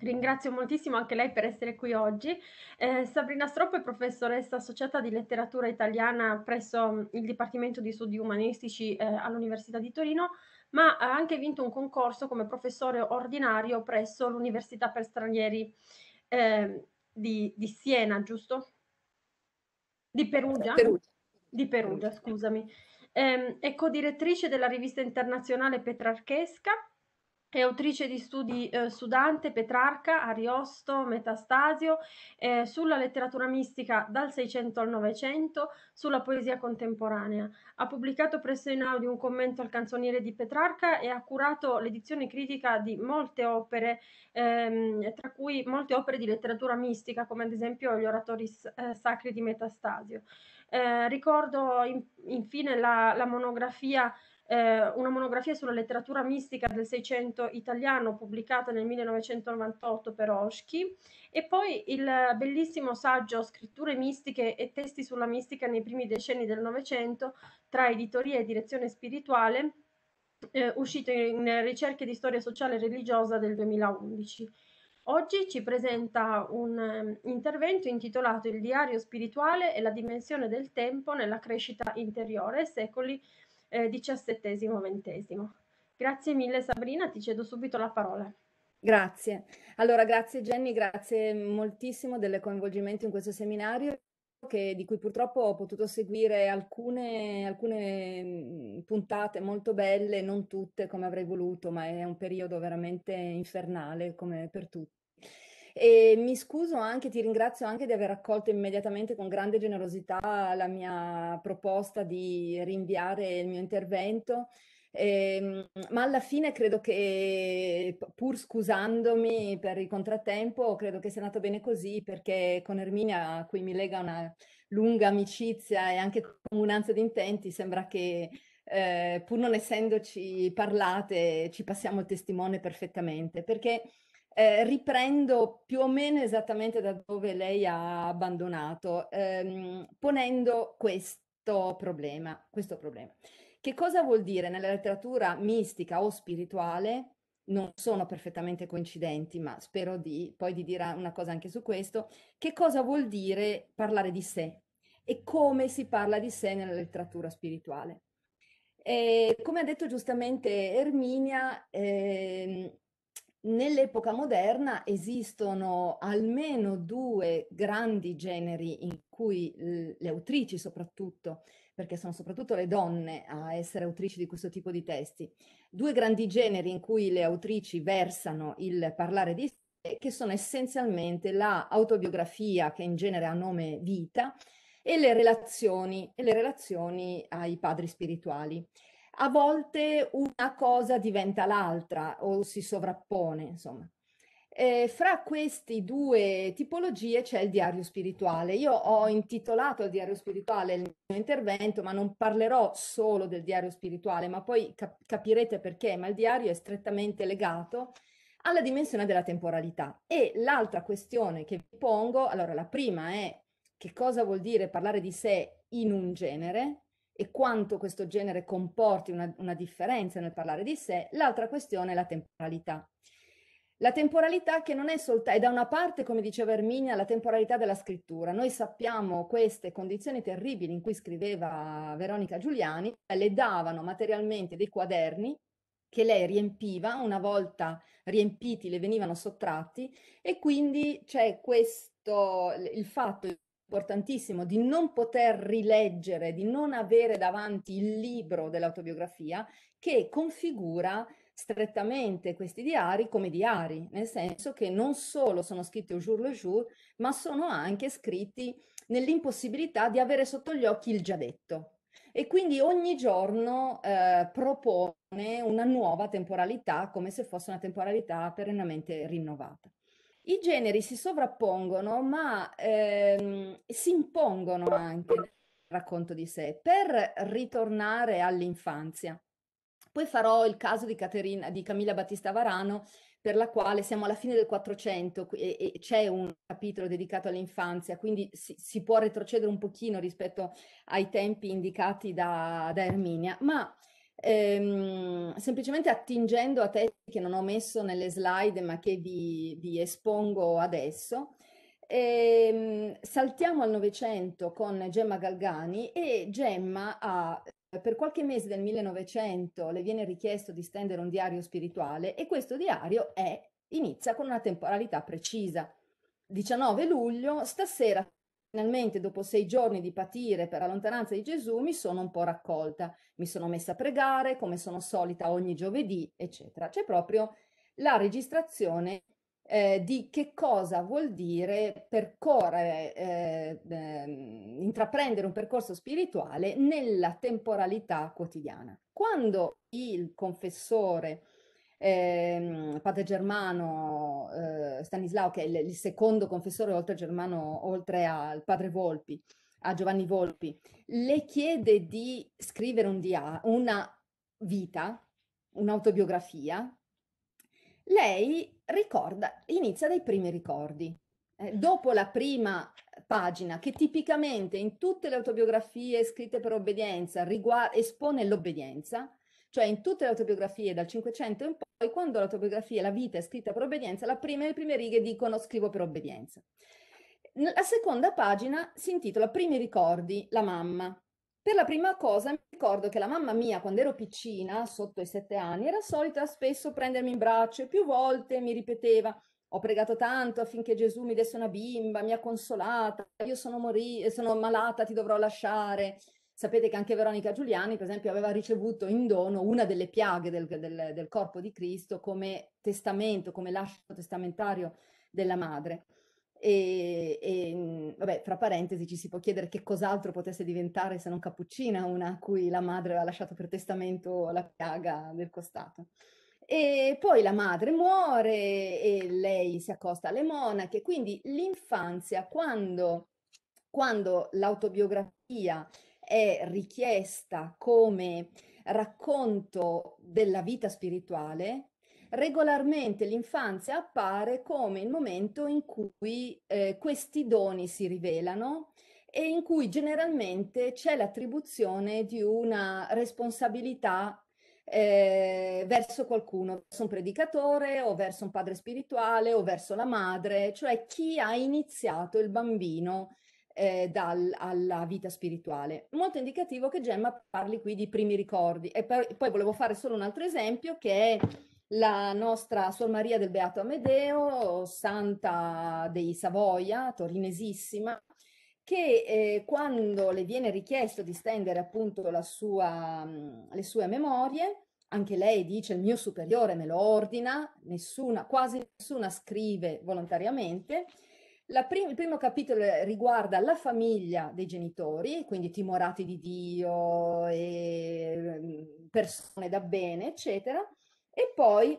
Ringrazio moltissimo anche lei per essere qui oggi. Eh, Sabrina Stroppo è professoressa associata di letteratura italiana presso mm, il Dipartimento di Studi Umanistici eh, all'Università di Torino, ma ha anche vinto un concorso come professore ordinario presso l'Università per Stranieri eh, di, di, Siena, giusto? Di Perugia? Perugia. Di Perugia, scusami. Ehm, è co-direttrice della rivista internazionale Petrarchesca è autrice di studi eh, su Dante, Petrarca, Ariosto, Metastasio, eh, sulla letteratura mistica dal 600 al 900, sulla poesia contemporanea. Ha pubblicato presso Inaudi un commento al canzoniere di Petrarca e ha curato l'edizione critica di molte opere, ehm, tra cui molte opere di letteratura mistica, come ad esempio gli oratori eh, sacri di Metastasio. Eh, ricordo in, infine la, la monografia eh, una monografia sulla letteratura mistica del Seicento italiano pubblicata nel 1998 per Oschi e poi il bellissimo saggio Scritture mistiche e testi sulla mistica nei primi decenni del Novecento tra editoria e direzione spirituale eh, uscito in ricerche di storia sociale e religiosa del 2011. Oggi ci presenta un eh, intervento intitolato Il diario spirituale e la dimensione del tempo nella crescita interiore, secoli eh, XVII-XX. Grazie mille Sabrina, ti cedo subito la parola. Grazie. Allora, grazie Jenny, grazie moltissimo del coinvolgimento in questo seminario che, di cui purtroppo ho potuto seguire alcune, alcune, puntate molto belle, non tutte come avrei voluto, ma è un periodo veramente infernale come per tutti. E mi scuso anche, ti ringrazio anche di aver accolto immediatamente con grande generosità la mia proposta di rinviare il mio intervento. Eh, ma alla fine credo che, pur scusandomi per il contrattempo, credo che sia andato bene così perché con Erminia, a cui mi lega una lunga amicizia e anche comunanza di intenti, sembra che eh, pur non essendoci parlate ci passiamo il testimone perfettamente perché eh, riprendo più o meno esattamente da dove lei ha abbandonato, ehm, ponendo questo problema, questo problema. Che cosa vuol dire nella letteratura mistica o spirituale? Non sono perfettamente coincidenti, ma spero di, poi di dire una cosa anche su questo. Che cosa vuol dire parlare di sé e come si parla di sé nella letteratura spirituale? E eh, come ha detto giustamente Erminia, ehm, Nell'epoca moderna esistono almeno due grandi generi in cui le autrici soprattutto, perché sono soprattutto le donne a essere autrici di questo tipo di testi, due grandi generi in cui le autrici versano il parlare di sé, che sono essenzialmente la autobiografia, che in genere ha nome vita, e le relazioni, e le relazioni ai padri spirituali a volte una cosa diventa l'altra o si sovrappone, insomma. Eh, fra queste due tipologie c'è il diario spirituale. Io ho intitolato il diario spirituale il mio intervento, ma non parlerò solo del diario spirituale, ma poi cap- capirete perché, ma il diario è strettamente legato alla dimensione della temporalità. E l'altra questione che vi pongo, allora la prima è che cosa vuol dire parlare di sé in un genere, e quanto questo genere comporti una, una differenza nel parlare di sé, l'altra questione è la temporalità. La temporalità che non è soltanto, è da una parte, come diceva Erminia, la temporalità della scrittura. Noi sappiamo queste condizioni terribili in cui scriveva Veronica Giuliani, le davano materialmente dei quaderni che lei riempiva, una volta riempiti le venivano sottratti e quindi c'è questo, il fatto importantissimo di non poter rileggere, di non avere davanti il libro dell'autobiografia che configura strettamente questi diari come diari, nel senso che non solo sono scritti au jour le jour, ma sono anche scritti nell'impossibilità di avere sotto gli occhi il già detto. E quindi ogni giorno eh, propone una nuova temporalità, come se fosse una temporalità perennemente rinnovata i generi si sovrappongono ma ehm, si impongono anche nel racconto di sé per ritornare all'infanzia. Poi farò il caso di, Caterina, di Camilla Battista Varano per la quale siamo alla fine del 400 e, e c'è un capitolo dedicato all'infanzia, quindi si, si, può retrocedere un pochino rispetto ai tempi indicati da, da Erminia, ma ehm, semplicemente attingendo a testi che non ho messo nelle slide ma che vi, vi espongo adesso. Ehm, saltiamo al Novecento con Gemma Galgani e Gemma ha eh, per qualche mese del 1900 le viene richiesto di stendere un diario spirituale e questo diario è, inizia con una temporalità precisa. 19 luglio, stasera Finalmente, dopo sei giorni di patire per la lontananza di Gesù, mi sono un po' raccolta. Mi sono messa a pregare, come sono solita ogni giovedì, eccetera. C'è proprio la registrazione eh, di che cosa vuol dire percorrere, eh, eh, intraprendere un percorso spirituale nella temporalità quotidiana. Quando il confessore ehm, padre Germano eh, Stanislao, che è il, il secondo confessore oltre, Germano, oltre al padre Volpi, a Giovanni Volpi, le chiede di scrivere un dia- una vita, un'autobiografia, lei ricorda, inizia dai primi ricordi. Eh, mm. dopo la prima pagina, che tipicamente in tutte le autobiografie scritte per obbedienza espone l'obbedienza, cioè in tutte le autobiografie dal 500 in poi, quando l'autobiografia, la vita è scritta per obbedienza, la prima, le prime righe dicono scrivo per obbedienza. La seconda pagina si intitola Primi ricordi, la mamma. Per la prima cosa mi ricordo che la mamma mia, quando ero piccina, sotto i sette anni, era solita spesso prendermi in braccio e più volte mi ripeteva ho pregato tanto affinché Gesù mi desse una bimba, mi ha consolata, io sono, mori- sono malata, ti dovrò lasciare. Sapete che anche Veronica Giuliani, per esempio, aveva ricevuto in dono una delle piaghe del, del, del corpo di Cristo come testamento, come lascito testamentario della madre. E, e, vabbè, fra parentesi ci si può chiedere che cos'altro potesse diventare se non Cappuccina, una a cui la madre aveva lasciato per testamento la piaga del costato. E poi la madre muore e lei si accosta alle monache, quindi l'infanzia, quando, quando l'autobiografia è richiesta come racconto della vita spirituale, regolarmente l'infanzia appare come il momento in cui eh, questi doni si rivelano e in cui generalmente c'è l'attribuzione di una responsabilità eh, verso qualcuno, verso un predicatore o verso un padre spirituale o verso la madre, cioè chi ha iniziato il bambino eh, dal, alla vita spirituale. Molto indicativo che Gemma parli qui di primi ricordi. E per, poi volevo fare solo un altro esempio che è la nostra Suor Maria del Beato Amedeo, santa dei Savoia, torinesissima, che eh, quando le viene richiesto di stendere appunto sua, le sue memorie, anche lei dice il mio superiore me lo ordina, nessuna, quasi nessuna scrive volontariamente, prim il primo capitolo eh, riguarda la famiglia dei genitori, quindi timorati di Dio, mm, persone da bene, eccetera, e poi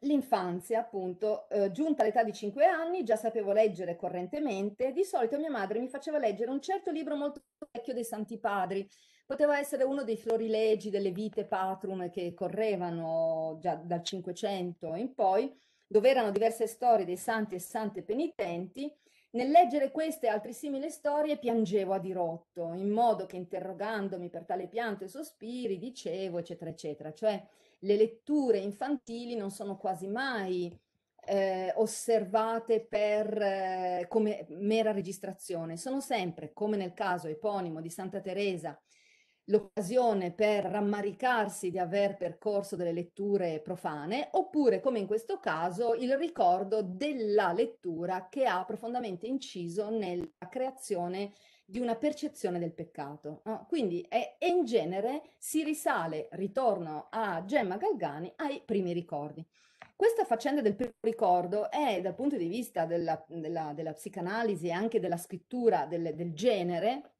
l'infanzia, appunto, eh, giunta all'età di 5 anni, già sapevo leggere correntemente, di solito mia madre mi faceva leggere un certo libro molto vecchio dei Santi Padri, poteva essere uno dei florilegi delle vite patrum che correvano già dal 500 in poi, dove erano diverse storie dei santi e sante penitenti, nel leggere queste e altre simili storie piangevo a dirotto, in modo che interrogandomi per tale pianto e sospiri dicevo, eccetera, eccetera. Cioè le letture infantili non sono quasi mai eh, osservate per, eh, come mera registrazione, sono sempre, come nel caso eponimo di Santa Teresa l'occasione per rammaricarsi di aver percorso delle letture profane, oppure, come in questo caso, il ricordo della lettura che ha profondamente inciso nella creazione di una percezione del peccato. No? Quindi è, è in genere si risale, ritorno a Gemma Galgani, ai primi ricordi. Questa faccenda del primo ricordo è, dal punto di vista della, della, della psicanalisi e anche della scrittura del, del genere,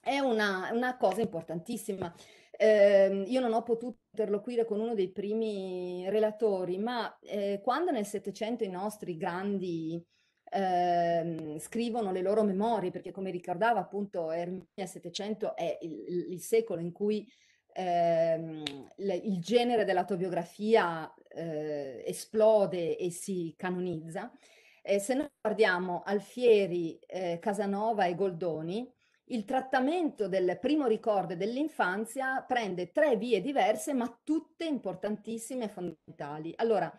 è una, una cosa importantissima. Eh, io non ho potuto interloquire con uno dei primi relatori, ma eh, quando nel Settecento i nostri grandi eh, scrivono le loro memorie, perché come ricordava appunto Erminia, il Settecento è il, il, secolo in cui ehm, le, il genere dell'autobiografia eh, esplode e si canonizza. se noi guardiamo Alfieri, eh, Casanova e Goldoni, il trattamento del primo ricordo dell'infanzia prende tre vie diverse, ma tutte importantissime e fondamentali. Allora,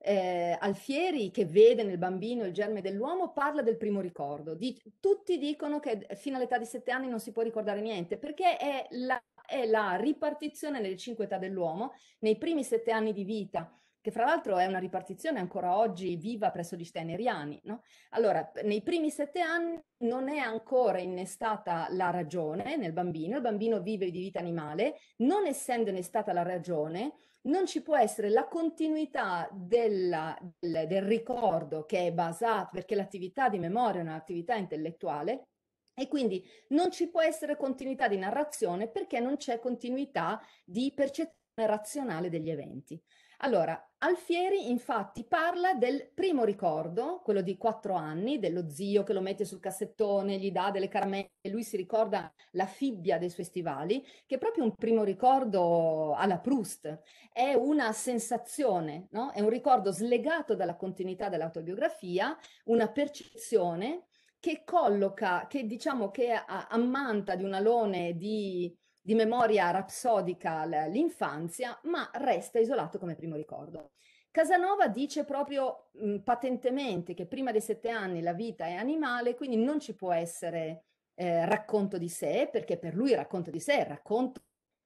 eh, Alfieri, che vede nel bambino il germe dell'uomo, parla del primo ricordo. Di, tutti dicono che eh, fino all'età di sette anni non si può ricordare niente, perché è la, è la ripartizione nelle cinque età dell'uomo. Nei primi sette anni di vita che fra l'altro è una ripartizione ancora oggi viva presso gli steineriani. No? Allora, nei primi sette anni non è ancora innestata la ragione nel bambino, il bambino vive di vita animale, non essendo innestata la ragione, non ci può essere la continuità della, del, del ricordo che è basato, perché l'attività di memoria è un'attività intellettuale, e quindi non ci può essere continuità di narrazione perché non c'è continuità di percezione razionale degli eventi. Allora, Alfieri infatti parla del primo ricordo, quello di quattro anni, dello zio che lo mette sul cassettone, gli dà delle caramelle, lui si ricorda la fibbia dei suoi stivali, che è proprio un primo ricordo alla Proust, è una sensazione, no? è un ricordo slegato dalla continuità dell'autobiografia, una percezione che colloca, che diciamo che ammanta di un alone di di memoria rapsodica l'infanzia, ma resta isolato come primo ricordo. Casanova dice proprio mh, patentemente che prima dei sette anni la vita è animale, quindi non ci può essere eh, racconto di sé, perché per lui il racconto di sé è il racconto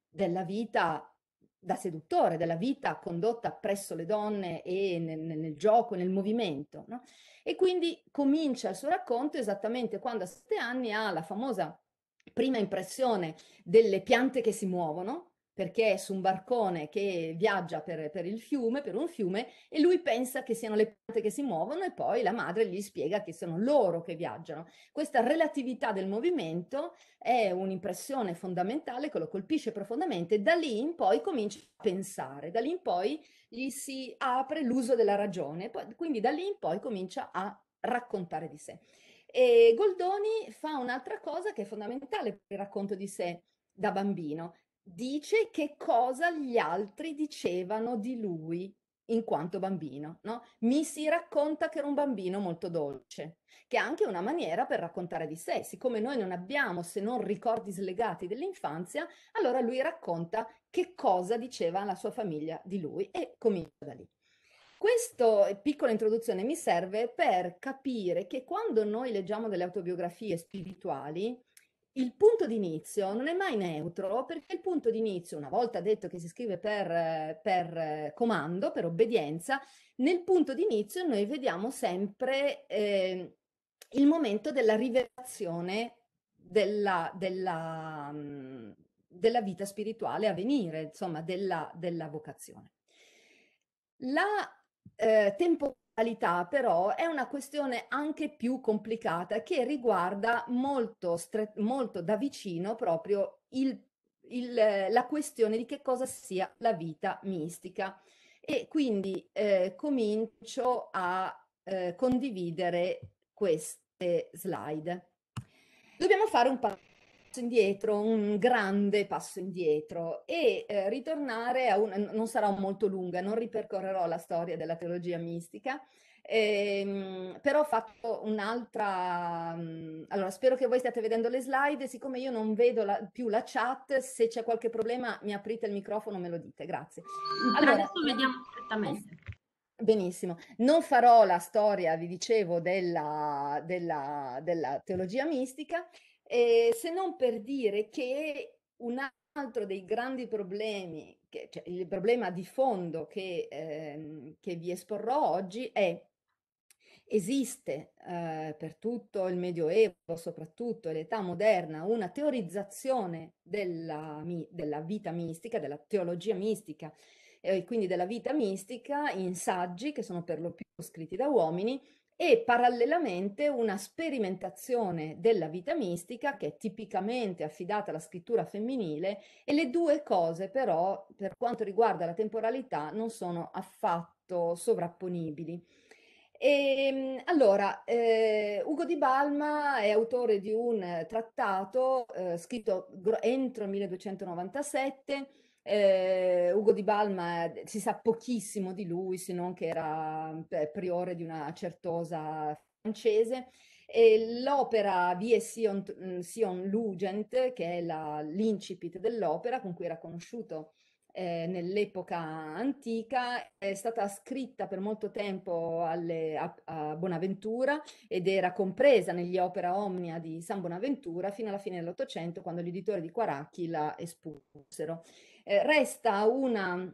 della vita da seduttore, della vita condotta presso le donne e nel, nel gioco, nel movimento. No? E quindi comincia il suo racconto esattamente quando a sette anni ha la famosa prima impressione delle piante che si muovono, perché è su un barcone che viaggia per, per, il fiume, per un fiume, e lui pensa che siano le piante che si muovono e poi la madre gli spiega che sono loro che viaggiano. Questa relatività del movimento è un'impressione fondamentale che lo colpisce profondamente, da lì in poi comincia a pensare, da lì in poi gli si apre l'uso della ragione, quindi da lì in poi comincia a raccontare di sé. E Goldoni fa un'altra cosa che è fondamentale per il racconto di sé da bambino. Dice che cosa gli altri dicevano di lui in quanto bambino. No? Mi si racconta che era un bambino molto dolce, che è anche una maniera per raccontare di sé. Siccome noi non abbiamo se non ricordi slegati dell'infanzia, allora lui racconta che cosa diceva la sua famiglia di lui e comincia da lì. Questa eh, piccola introduzione mi serve per capire che quando noi leggiamo delle autobiografie spirituali, il punto d'inizio non è mai neutro perché il punto d'inizio, una volta detto che si scrive per, per comando, per obbedienza, nel punto d'inizio noi vediamo sempre eh, il momento della rivelazione della, della, mm, della, vita spirituale a venire, insomma, della, della vocazione. La eh, temporalità però è una questione anche più complicata che riguarda molto, stre- molto da vicino proprio il, il, la questione di che cosa sia la vita mistica. E quindi eh, comincio a eh, condividere queste slide. Dobbiamo fare un passo indietro, un grande passo indietro e eh, ritornare a una, non sarà molto lunga, non ripercorrerò la storia della teologia mistica, ehm, però ho fatto un'altra, mhmm, allora spero che voi stiate vedendo le slide, siccome io non vedo la, più la chat, se c'è qualche problema mi aprite il microfono, me lo dite, grazie. Allora, Adesso vediamo perfettamente. Benissimo, non farò la storia, vi dicevo, della, della, della teologia mistica, eh, se non per dire che un altro dei grandi problemi, che, cioè il problema di fondo che, ehm, che vi esporrò oggi è esiste eh, per tutto il Medioevo, soprattutto l'età moderna, una teorizzazione della, della, vita mistica, della teologia mistica e eh, quindi della vita mistica in saggi che sono per lo più scritti da uomini e parallelamente una sperimentazione della vita mistica che è tipicamente affidata alla scrittura femminile e le due cose però per quanto riguarda la temporalità non sono affatto sovrapponibili. E, ehm, allora, eh, Ugo di Balma è autore di un eh, trattato eh, scritto entro il 1297 eh, Ugo Di Balma eh, si sa pochissimo di lui, se non che era priore di una certosa francese. E l'opera Vie Sion, mm, Sion Lugent, che è la, l'incipit dell'opera con cui era conosciuto eh, nell'epoca antica, è stata scritta per molto tempo alle, a, a, Bonaventura ed era compresa negli opera omnia di San Bonaventura fino alla fine dell'Ottocento, quando gli editori di Quaracchi la espulsero eh, resta una,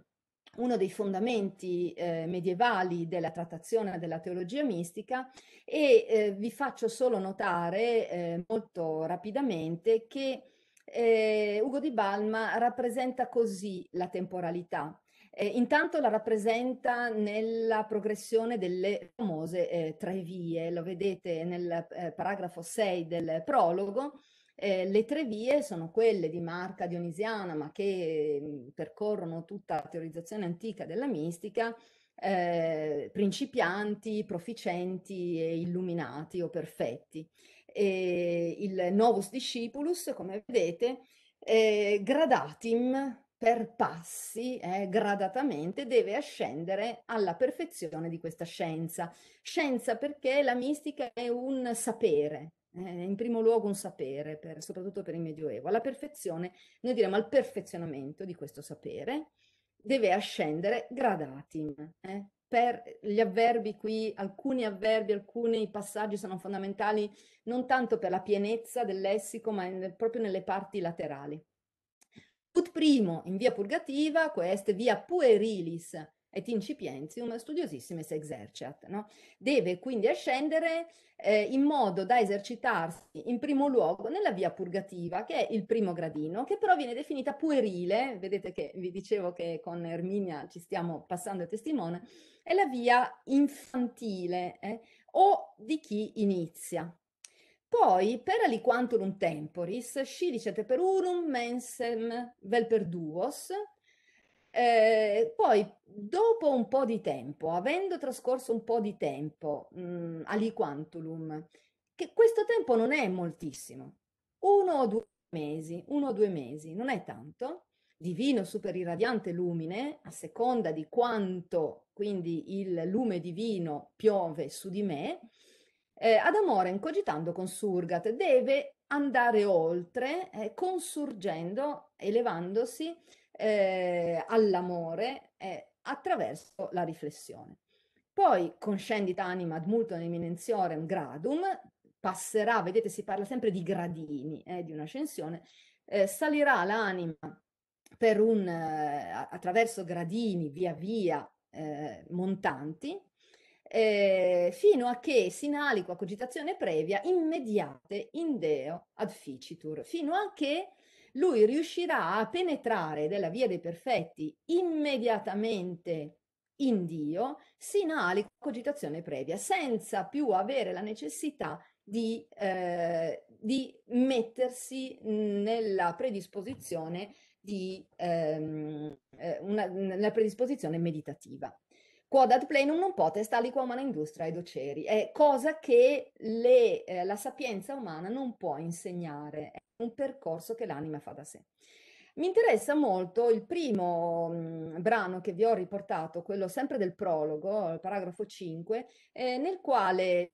uno dei fondamenti eh, medievali della trattazione della teologia mistica e eh, vi faccio solo notare eh, molto rapidamente che eh, Ugo di Balma rappresenta così la temporalità. Eh, intanto la rappresenta nella progressione delle famose eh, tre vie, lo vedete nel paragrafo 6 del prologo, eh, le tre vie sono quelle di Marca Dionisiana, ma che mhmm, percorrono tutta la teorizzazione antica della mistica, eh, principianti, proficenti e illuminati o perfetti. E il Novus Discipulus, come vedete, eh, gradatim per passi, eh, gradatamente, deve ascendere alla perfezione di questa scienza. Scienza perché la mistica è un sapere, eh, in primo luogo un sapere, per, soprattutto per il Medioevo. Alla perfezione, noi diremmo al perfezionamento di questo sapere, deve ascendere gradatim. Eh? Per gli avverbi qui, alcuni avverbi, alcuni passaggi sono fondamentali non tanto per la pienezza del lessico, ma in, proprio nelle parti laterali. Put primo in via purgativa, quest via puerilis et incipientium studiosissimis exerciat. No? Deve quindi ascendere eh, in modo da esercitarsi in primo luogo nella via purgativa, che è il primo gradino, che però viene definita puerile, vedete che vi dicevo che con Erminia ci stiamo passando il testimone, è la via infantile eh, o di chi inizia. Poi, per aliquantulum temporis, scilicet urum mensem vel per duos, eh, poi, dopo un po' di tempo, avendo trascorso un po' di tempo mh, mhmm, all'Iquantulum, che questo tempo non è moltissimo, uno o due mesi, uno o due mesi, non è tanto, divino superirradiante lumine, a seconda di quanto quindi il lume divino piove su di me, eh, ad amore incogitando con Surgat, deve andare oltre, eh, consurgendo, elevandosi eh, all'amore eh, attraverso la riflessione. Poi, conscendita anima ad multum eminenziorem gradum, passerà, vedete si parla sempre di gradini, eh, di un'ascensione, eh, salirà l'anima per un, eh, attraverso gradini via via eh, montanti, eh, fino a che sinaliqua cogitazione previa immediate in deo ad ficitur, fino a che lui riuscirà a penetrare della via dei perfetti immediatamente in Dio, sino alla previa, senza più avere la necessità di, eh, di mettersi nella predisposizione, di, ehm, eh, una, nella predisposizione meditativa. Quodad plenum non potest aliqua umana industria ed oceri, è cosa che le, eh, la sapienza umana non può insegnare, un percorso che l'anima fa da sé. Mi interessa molto il primo mh, brano che vi ho riportato, quello sempre del prologo, il paragrafo 5, eh, nel quale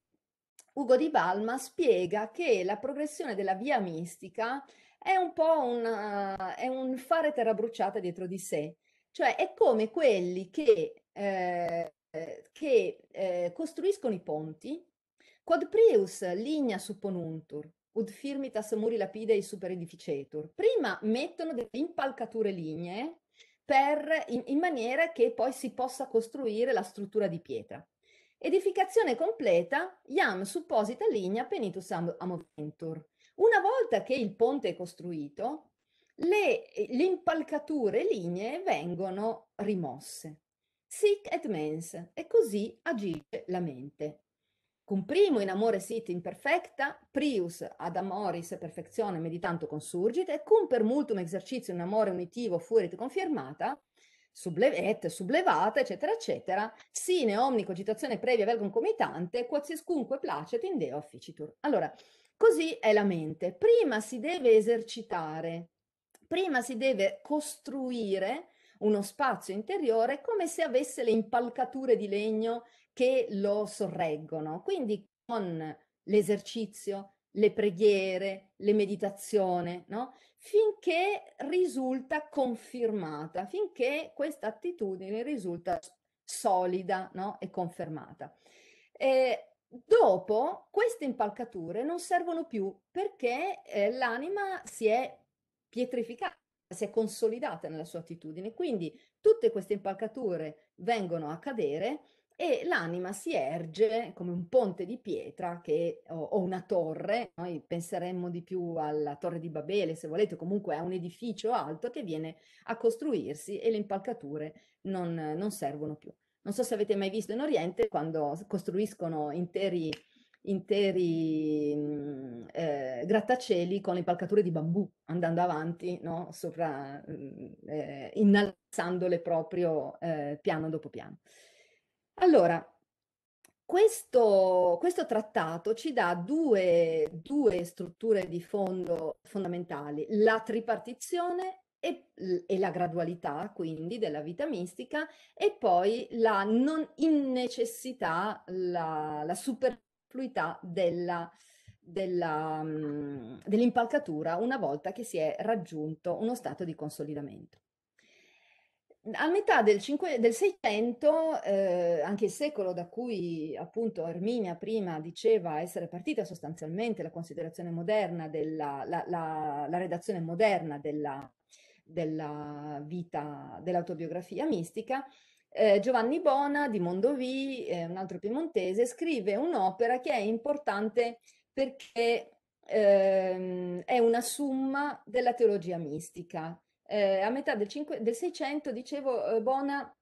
Ugo di Palma spiega che la progressione della via mistica è un po' una, è un fare terra bruciata dietro di sé, cioè è come quelli che, eh, che eh, costruiscono i ponti, quod prius linea supponuntur, ud firmitas muri lapidei super edificetur. Prima mettono delle impalcature lignee per, in, in maniera che poi si possa costruire la struttura di pietra. Edificazione completa, iam supposita linea penitus amoventur. Una volta che il ponte è costruito, le, le impalcature lignee vengono rimosse. Sic et mens, e così agisce la mente. Cum primo in amore sit imperfecta, prius ad amoris perfezione meditanto consurgit, e cum per multum exercizio in amore unitivo fuerit confirmata, sublevet, sublevata, eccetera, eccetera, sine omni cogitazione previa vel concomitante, qualsiascunque placet in deo officitur. Allora, così è la mente. Prima si deve esercitare, prima si deve costruire uno spazio interiore come se avesse le impalcature di legno che lo sorreggono. Quindi con l'esercizio, le preghiere, le meditazioni, no? finché risulta confermata, finché questa attitudine risulta solida no? e confermata. E eh, dopo queste impalcature non servono più perché eh, l'anima si è pietrificata, si è consolidata nella sua attitudine, quindi tutte queste impalcature vengono a cadere e l'anima si erge come un ponte di pietra che, o, o, una torre, noi penseremmo di più alla torre di Babele se volete, comunque a un edificio alto che viene a costruirsi e le impalcature non, non servono più. Non so se avete mai visto in Oriente quando costruiscono interi, interi mm, eh, grattacieli con le impalcature di bambù andando avanti, no? Sopra, mm, eh, innalzandole proprio eh, piano dopo piano. Allora, questo, questo, trattato ci dà due, due, strutture di fondo fondamentali, la tripartizione e, e, la gradualità quindi della vita mistica e poi la non necessità, la, la superfluità della, della, mm, dell'impalcatura una volta che si è raggiunto uno stato di consolidamento. A metà del, 5, del 600, eh, anche il secolo da cui appunto Erminia prima diceva essere partita sostanzialmente la considerazione moderna, della, la, la, la redazione moderna della, della vita, dell'autobiografia mistica, eh, Giovanni Bona di Mondovì, eh, un altro piemontese, scrive un'opera che è importante perché ehm, è una summa della teologia mistica eh, a metà del, 5, del 600, dicevo, eh, Bona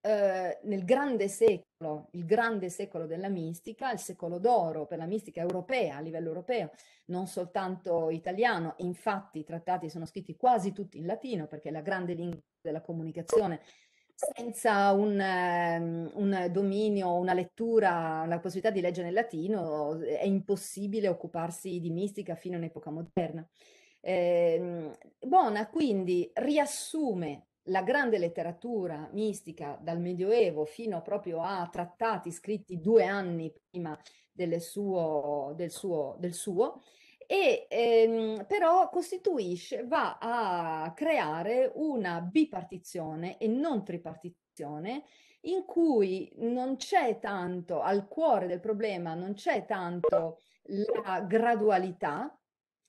eh, nel grande secolo, il grande secolo della mistica, il secolo d'oro per la mistica europea a livello europeo, non soltanto italiano, infatti i trattati sono scritti quasi tutti in latino perché è la grande lingua della comunicazione senza un, ehm, un dominio, una lettura, la possibilità di leggere in latino, è impossibile occuparsi di mistica fino all'epoca moderna. Eh, Bona quindi riassume la grande letteratura mistica dal Medioevo fino proprio a trattati scritti due anni prima suo, del suo, del suo e ehm, però costituisce, va a creare una bipartizione e non tripartizione in cui non c'è tanto, al cuore del problema, non c'è tanto la gradualità,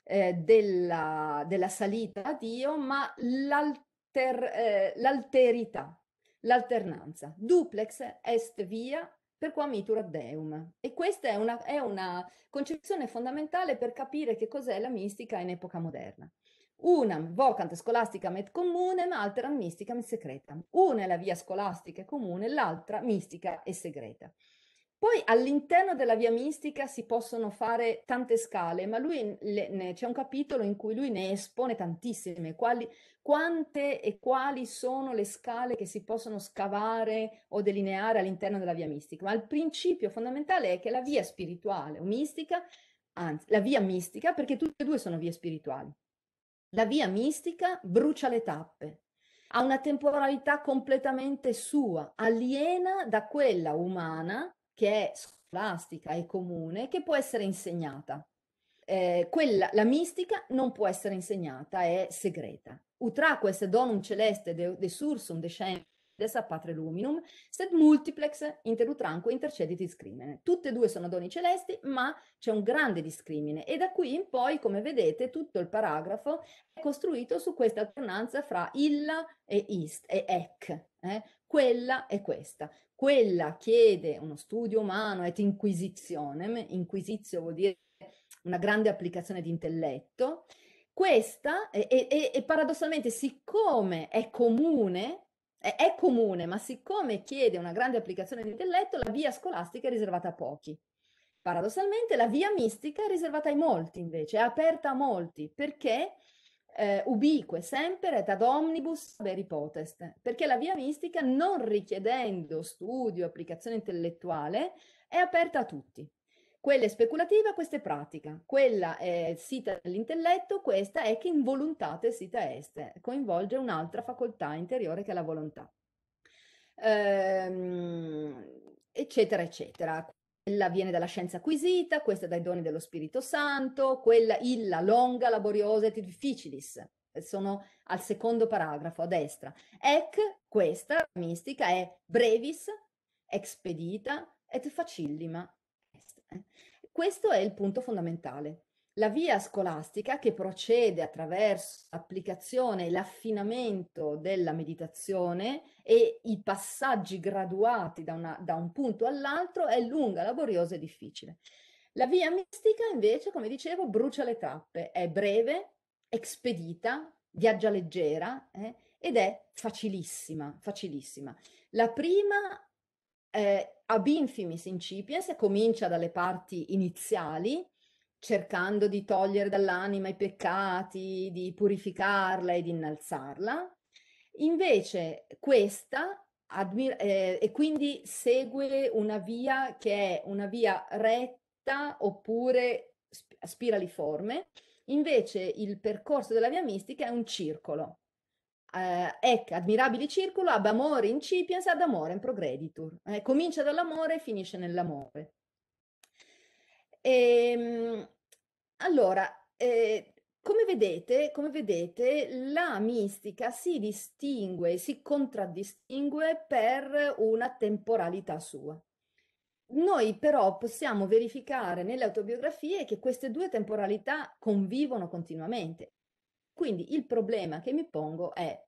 eh, della, della, salita a Dio, ma l'alter, eh, l'alterità, l'alternanza. Duplex est via per quam itur ad deum. E questa è una, è una concezione fondamentale per capire che cos'è la mistica in epoca moderna. Una vocant scolastica met comune, ma altra mistica met secretam. Una è la via scolastica e comune, l'altra mistica e segreta. Poi all'interno della via mistica si possono fare tante scale, ma lui le, ne, c'è un capitolo in cui lui ne espone tantissime, quali, quante e quali sono le scale che si possono scavare o delineare all'interno della via mistica. Ma il principio fondamentale è che la via spirituale o mistica, anzi la via mistica, perché tutte e due sono vie spirituali, la via mistica brucia le tappe, ha una temporalità completamente sua, aliena da quella umana che è scolastica e comune, che può essere insegnata. Eh, quella, la mistica non può essere insegnata, è segreta. Utraque est donum celeste de, de sursum descendes a patre luminum, sed multiplex interutranque intercedit discrimine. Tutte e due sono doni celesti, ma c'è un grande discrimine e da qui in poi, come vedete, tutto il paragrafo è costruito su questa alternanza fra illa e ist e ec, eh? quella è questa. Quella chiede uno studio umano, et inquisitionem, inquisizio vuol dire una grande applicazione di intelletto. Questa, e, e, e paradossalmente, siccome è comune, è, è comune, ma siccome chiede una grande applicazione di intelletto, la via scolastica è riservata a pochi. Paradossalmente, la via mistica è riservata ai molti, invece, è aperta a molti, perché eh, ubique sempre et ad omnibus veri potest, perché la via mistica, non richiedendo studio, applicazione intellettuale, è aperta a tutti. Quella è speculativa, questa è pratica. Quella è sita dell'intelletto, questa è che involuntate sita est, coinvolge un'altra facoltà interiore che è la volontà. Ehm, eccetera, eccetera quella viene dalla scienza acquisita, questa dai doni dello Spirito Santo, quella illa, longa, laboriosa et difficilis. Eh, sono al secondo paragrafo a destra. Ec, questa mistica è brevis, expedita et facillima. Eh. Questo è il punto fondamentale. La via scolastica che procede attraverso l'applicazione e l'affinamento della meditazione e i passaggi graduati da, una, da un punto all'altro è lunga, laboriosa e difficile. La via mistica invece, come dicevo, brucia le tappe, è breve, expedita, viaggia leggera eh, ed è facilissima, facilissima. La prima eh, ab infimis incipiens comincia dalle parti iniziali cercando di togliere dall'anima i peccati, di purificarla e di innalzarla. Invece questa Admir- eh, e quindi segue una via che è una via retta oppure sp- spiraliforme, invece il percorso della via mistica è un circolo. Eh, ec, ecco, admirabile circolo, ab amore incipiens, ad amore in progreditur. Eh, comincia dall'amore e finisce nell'amore. E, ehm, allora, ehm, come vedete come vedete la mistica si distingue, si contraddistingue per una temporalità sua. Noi però possiamo verificare nelle autobiografie che queste due temporalità convivono continuamente. Quindi il problema che mi pongo è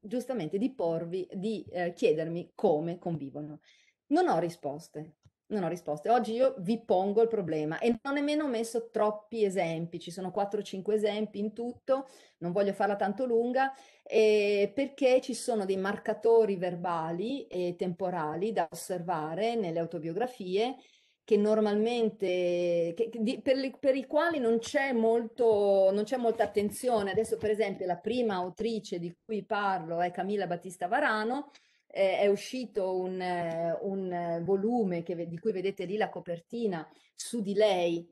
giustamente di porvi, di eh, chiedermi come convivono. Non ho risposte, non ho risposte. Oggi io vi pongo il problema e non ho nemmeno messo troppi esempi, ci sono 4-5 esempi in tutto, non voglio farla tanto lunga, eh, perché ci sono dei marcatori verbali e temporali da osservare nelle autobiografie che normalmente che, di, per, li, per, i quali non c'è, molto, non c'è molta attenzione. Adesso, per esempio, la prima autrice di cui parlo è Camilla Battista Varano eh, è uscito un, eh, un volume che, di cui vedete lì la copertina su di lei,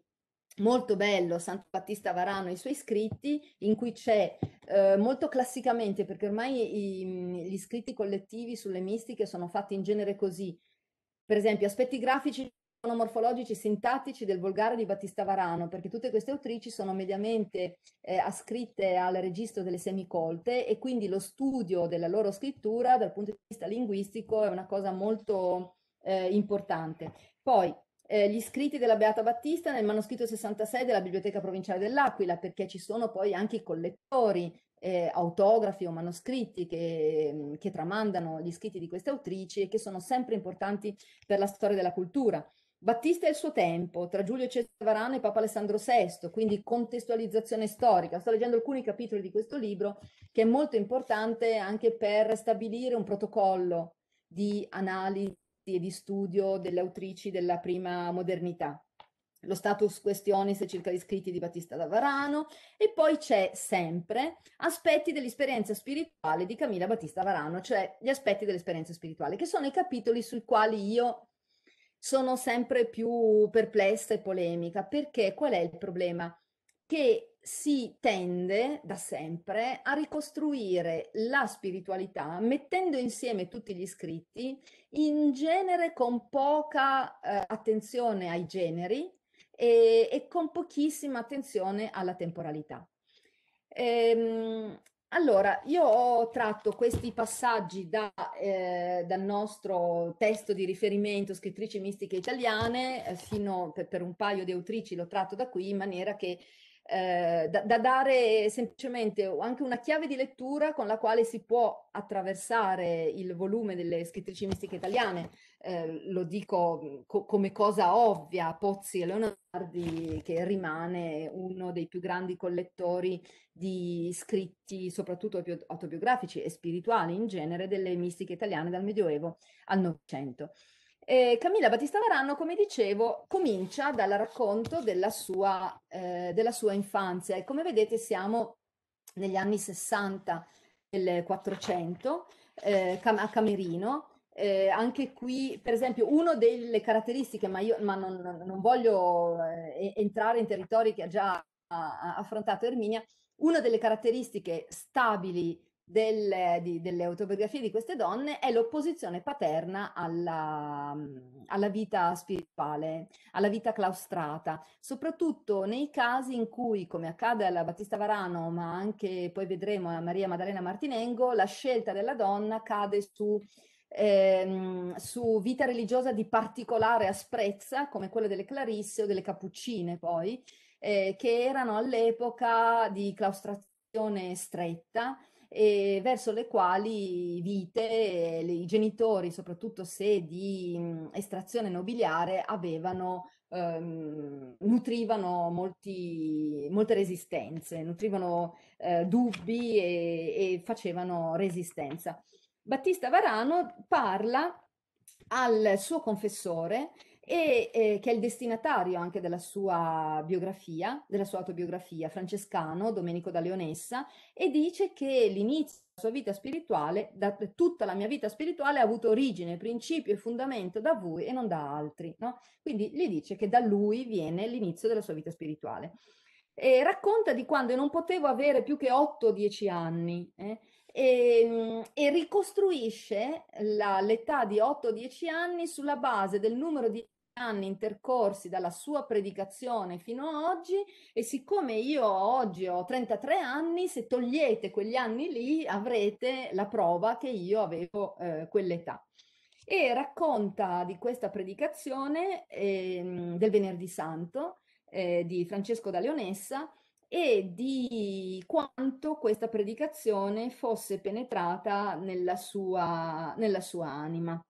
molto bello, Santo Battista Varano e i suoi scritti, in cui c'è eh, molto classicamente, perché ormai i, gli scritti collettivi sulle mistiche sono fatti in genere così, per esempio, aspetti grafici sono morfologici sintattici del volgare di Battista Varano, perché tutte queste autrici sono mediamente eh, ascritte al registro delle semicolte e quindi lo studio della loro scrittura dal punto di vista linguistico è una cosa molto eh, importante. Poi eh, gli scritti della Beata Battista nel manoscritto 66 della Biblioteca Provinciale dell'Aquila, perché ci sono poi anche i collettori, eh, autografi o manoscritti che, che tramandano gli scritti di queste autrici e che sono sempre importanti per la storia della cultura. Battista e il suo tempo, tra Giulio Cesare Varano e Papa Alessandro VI, quindi contestualizzazione storica. Sto leggendo alcuni capitoli di questo libro che è molto importante anche per stabilire un protocollo di analisi e di studio delle autrici della prima modernità. Lo status questionis circa gli scritti di Battista da Varano e poi c'è sempre aspetti dell'esperienza spirituale di Camilla Battista Varano, cioè gli aspetti dell'esperienza spirituale, che sono i capitoli sui quali io sono sempre più perplessa e polemica perché qual è il problema? Che si tende da sempre a ricostruire la spiritualità mettendo insieme tutti gli scritti, in genere con poca eh, attenzione ai generi e, e, con pochissima attenzione alla temporalità. Ehm, allora, io ho tratto questi passaggi da, eh, dal nostro testo di riferimento Scrittrici mistiche italiane, eh, fino per, per, un paio di autrici l'ho tratto da qui in maniera che eh, da, da, dare semplicemente anche una chiave di lettura con la quale si può attraversare il volume delle scrittrici mistiche italiane. Ehm, lo dico mhmm, co- come cosa ovvia, Pozzi e Leonardi, che rimane uno dei più grandi collettori di scritti, soprattutto autobiografici e spirituali in genere, delle mistiche italiane dal Medioevo al Novecento. Eh, Camilla Battista Varanno, come dicevo, comincia dal racconto della sua, eh, della sua infanzia e come vedete siamo negli anni 60 del 400 eh, a Camerino, eh, anche qui, per esempio, una delle caratteristiche, ma io ma non, non, voglio eh, entrare in territori che ha già ha affrontato Erminia, una delle caratteristiche stabili del, di, delle autobiografie di queste donne è l'opposizione paterna alla, alla, vita spirituale, alla vita claustrata, soprattutto nei casi in cui, come accade alla Battista Varano, ma anche poi vedremo a Maria Maddalena Martinengo, la scelta della donna cade su ehm, su vita religiosa di particolare asprezza, come quella delle Clarisse o delle Cappuccine poi, eh, che erano all'epoca di claustrazione stretta e verso le quali vite, i genitori, soprattutto se di mm, estrazione nobiliare, avevano, ehm, nutrivano molti, molte resistenze, nutrivano eh, dubbi e, e, facevano resistenza. Battista Varano parla al suo confessore e, eh, che è il destinatario anche della sua biografia, della sua autobiografia, Francescano, Domenico da Leonessa, e dice che l'inizio della sua vita spirituale, da, tutta la mia vita spirituale ha avuto origine, principio e fondamento da voi e non da altri. No? Quindi gli dice che da lui viene l'inizio della sua vita spirituale. E racconta di quando non potevo avere più che 8-10 anni eh, e, ehm, e ricostruisce la, l'età di 8-10 anni sulla base del numero di anni intercorsi dalla sua predicazione fino ad oggi e siccome io oggi ho 33 anni, se togliete quegli anni lì avrete la prova che io avevo eh, quell'età. E racconta di questa predicazione eh, del venerdì santo eh, di Francesco da Leonessa e di quanto questa predicazione fosse penetrata nella sua, nella sua anima.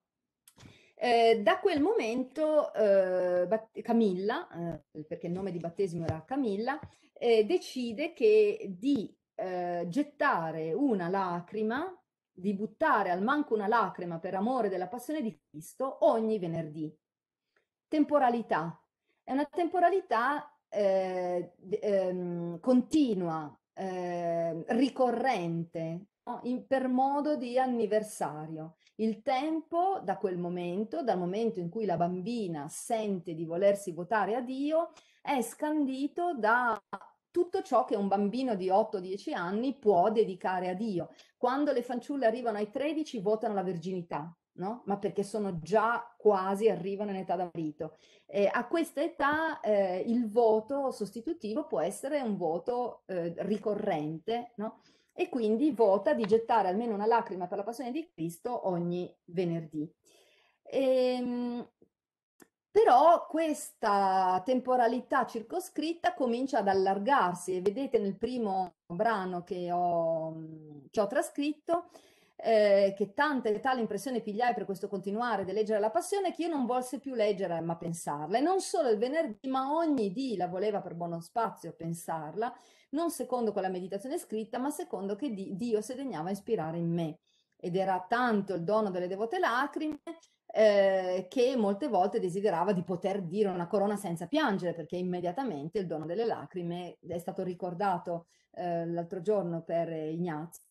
Eh, da quel momento eh, Camilla, eh, perché il nome di battesimo era Camilla, eh, decide che di eh, gettare una lacrima, di buttare al manco una lacrima per amore della passione di Cristo ogni venerdì. Temporalità. È una temporalità eh, ehm, continua, eh, ricorrente, no? In, per modo di anniversario. Il tempo da quel momento, dal momento in cui la bambina sente di volersi votare a Dio, è scandito da tutto ciò che un bambino di 8-10 anni può dedicare a Dio. Quando le fanciulle arrivano ai 13 votano la verginità, No? ma perché sono già quasi, arrivano in età da marito. Eh, a questa età eh, il voto sostitutivo può essere un voto eh, ricorrente no? e quindi vota di gettare almeno una lacrima per la passione di Cristo ogni venerdì. Ehm, però questa temporalità circoscritta comincia ad allargarsi e vedete nel primo brano che ho, che ho trascritto eh, che tanta tale impressione pigliai per questo continuare di leggere la passione che io non volse più leggere ma pensarla e non solo il venerdì ma ogni dì la voleva per buono spazio pensarla non secondo quella meditazione scritta ma secondo che di, Dio si degnava a ispirare in me ed era tanto il dono delle devote lacrime eh, che molte volte desiderava di poter dire una corona senza piangere, perché immediatamente il dono delle lacrime è stato ricordato eh, l'altro giorno per Ignazio,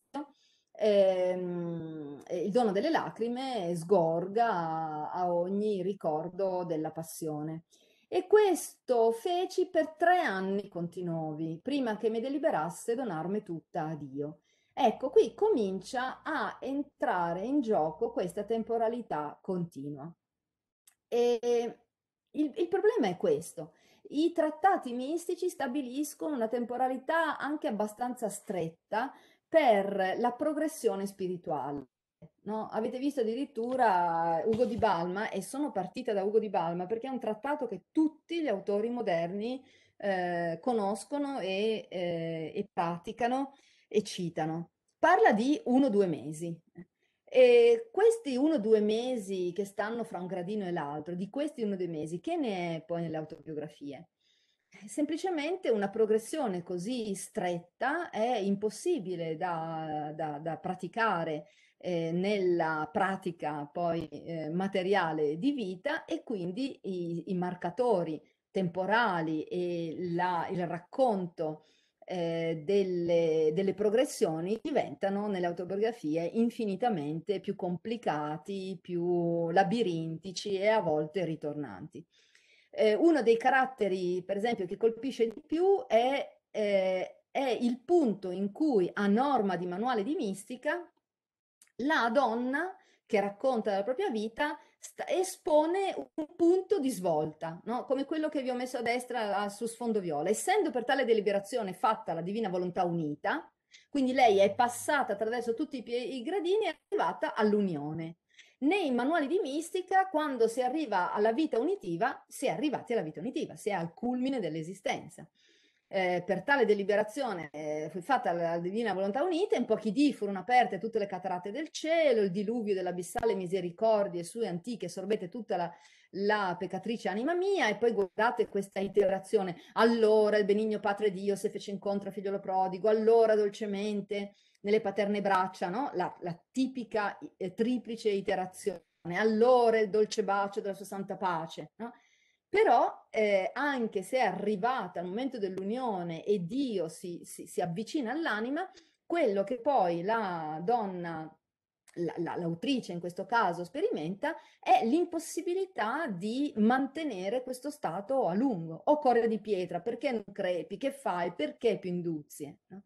ehm, il dono delle lacrime sgorga a, a ogni ricordo della passione. E questo feci per tre anni continuovi, prima che mi deliberasse donarmi tutta a Dio. Ecco, qui comincia a entrare in gioco questa temporalità continua. E il, il, problema è questo. I trattati mistici stabiliscono una temporalità anche abbastanza stretta per la progressione spirituale. No? Avete visto addirittura Ugo di Balma e sono partita da Ugo di Balma perché è un trattato che tutti gli autori moderni eh, conoscono e, eh, e, praticano e citano. Parla di uno o due mesi. E questi uno o due mesi che stanno fra un gradino e l'altro, di questi uno o due mesi, che ne è poi nelle autobiografie? Semplicemente una progressione così stretta è impossibile da, da, da praticare eh, nella pratica poi eh, materiale di vita e quindi i, i marcatori temporali e la, il racconto eh, delle, delle, progressioni diventano nelle autobiografie infinitamente più complicati, più labirintici e a volte ritornanti. Eh, uno dei caratteri, per esempio, che colpisce di più è, eh, è il punto in cui, a norma di manuale di mistica, la donna che racconta la propria vita espone un punto di svolta, no? come quello che vi ho messo a destra a, su sfondo viola. Essendo per tale deliberazione fatta la divina volontà unita, quindi lei è passata attraverso tutti i, i gradini e è arrivata all'unione. Nei manuali di mistica, quando si arriva alla vita unitiva, si è arrivati alla vita unitiva, si è al culmine dell'esistenza. Eh, per tale deliberazione eh, fu fatta la divina volontà unita, in pochi dì furono aperte tutte le catarate del cielo, il diluvio dell'abissale misericordia e sue antiche sorbete tutta la, la, peccatrice anima mia e poi guardate questa interazione. Allora il benigno Padre Dio si fece incontro a figliolo prodigo, allora dolcemente nelle paterne braccia, no? la, la tipica eh, triplice iterazione, allora il dolce bacio della sua santa pace. No? Però eh, anche se è arrivata al momento dell'unione e Dio si, si, si avvicina all'anima, quello che poi la donna l'autrice in questo caso sperimenta è l'impossibilità di mantenere questo stato a lungo. O corre di pietra, perché non crepi? Che fai? Perché più induzie? No?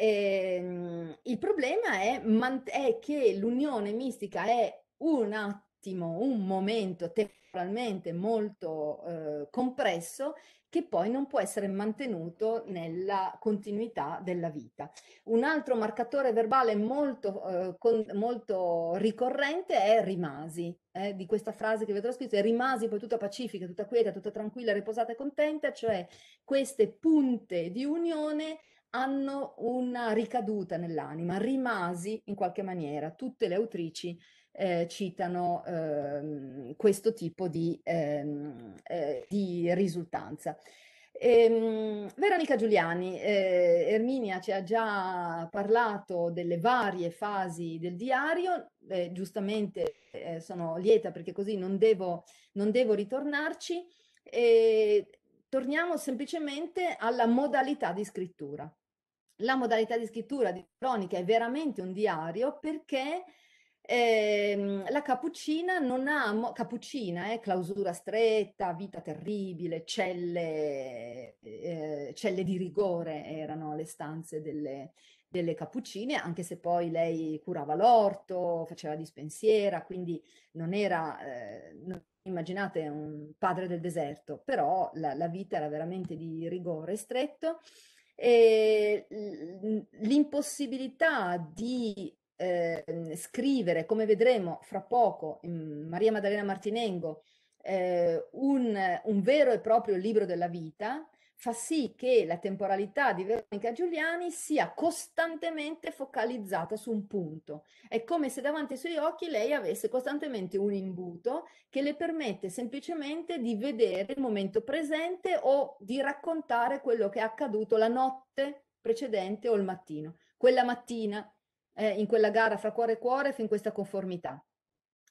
Ehm, il problema è, è che l'unione mistica è un attimo, un momento temporalmente molto eh, compresso che poi non può essere mantenuto nella continuità della vita. Un altro marcatore verbale molto, eh, con, molto ricorrente è rimasi, eh, di questa frase che vi ho scritto, è rimasi poi tutta pacifica, tutta quieta, tutta tranquilla, riposata e contenta, cioè queste punte di unione hanno una ricaduta nell'anima, rimasi in qualche maniera, tutte le autrici eh, citano ehm, questo tipo di, ehm, eh, di risultanza. Ehm, Veronica Giuliani, eh, Erminia ci ha già parlato delle varie fasi del diario, eh, giustamente eh, sono lieta perché così non devo, non devo ritornarci. E torniamo semplicemente alla modalità di scrittura. La modalità di scrittura di cronica è veramente un diario perché eh, la cappuccina non ha cappuccina, eh, clausura stretta, vita terribile, celle, eh, celle, di rigore erano le stanze delle, delle cappuccine, anche se poi lei curava l'orto, faceva dispensiera, quindi non era, eh, non, immaginate, un padre del deserto, però la, la vita era veramente di rigore stretto e l'impossibilità di eh, scrivere, come vedremo fra poco, Maria Maddalena Martinengo, eh, un, un vero e proprio libro della vita, fa sì che la temporalità di Veronica Giuliani sia costantemente focalizzata su un punto. È come se davanti ai suoi occhi lei avesse costantemente un imbuto che le permette semplicemente di vedere il momento presente o di raccontare quello che è accaduto la notte precedente o il mattino. Quella mattina, eh, in quella gara fra cuore e cuore, fin questa conformità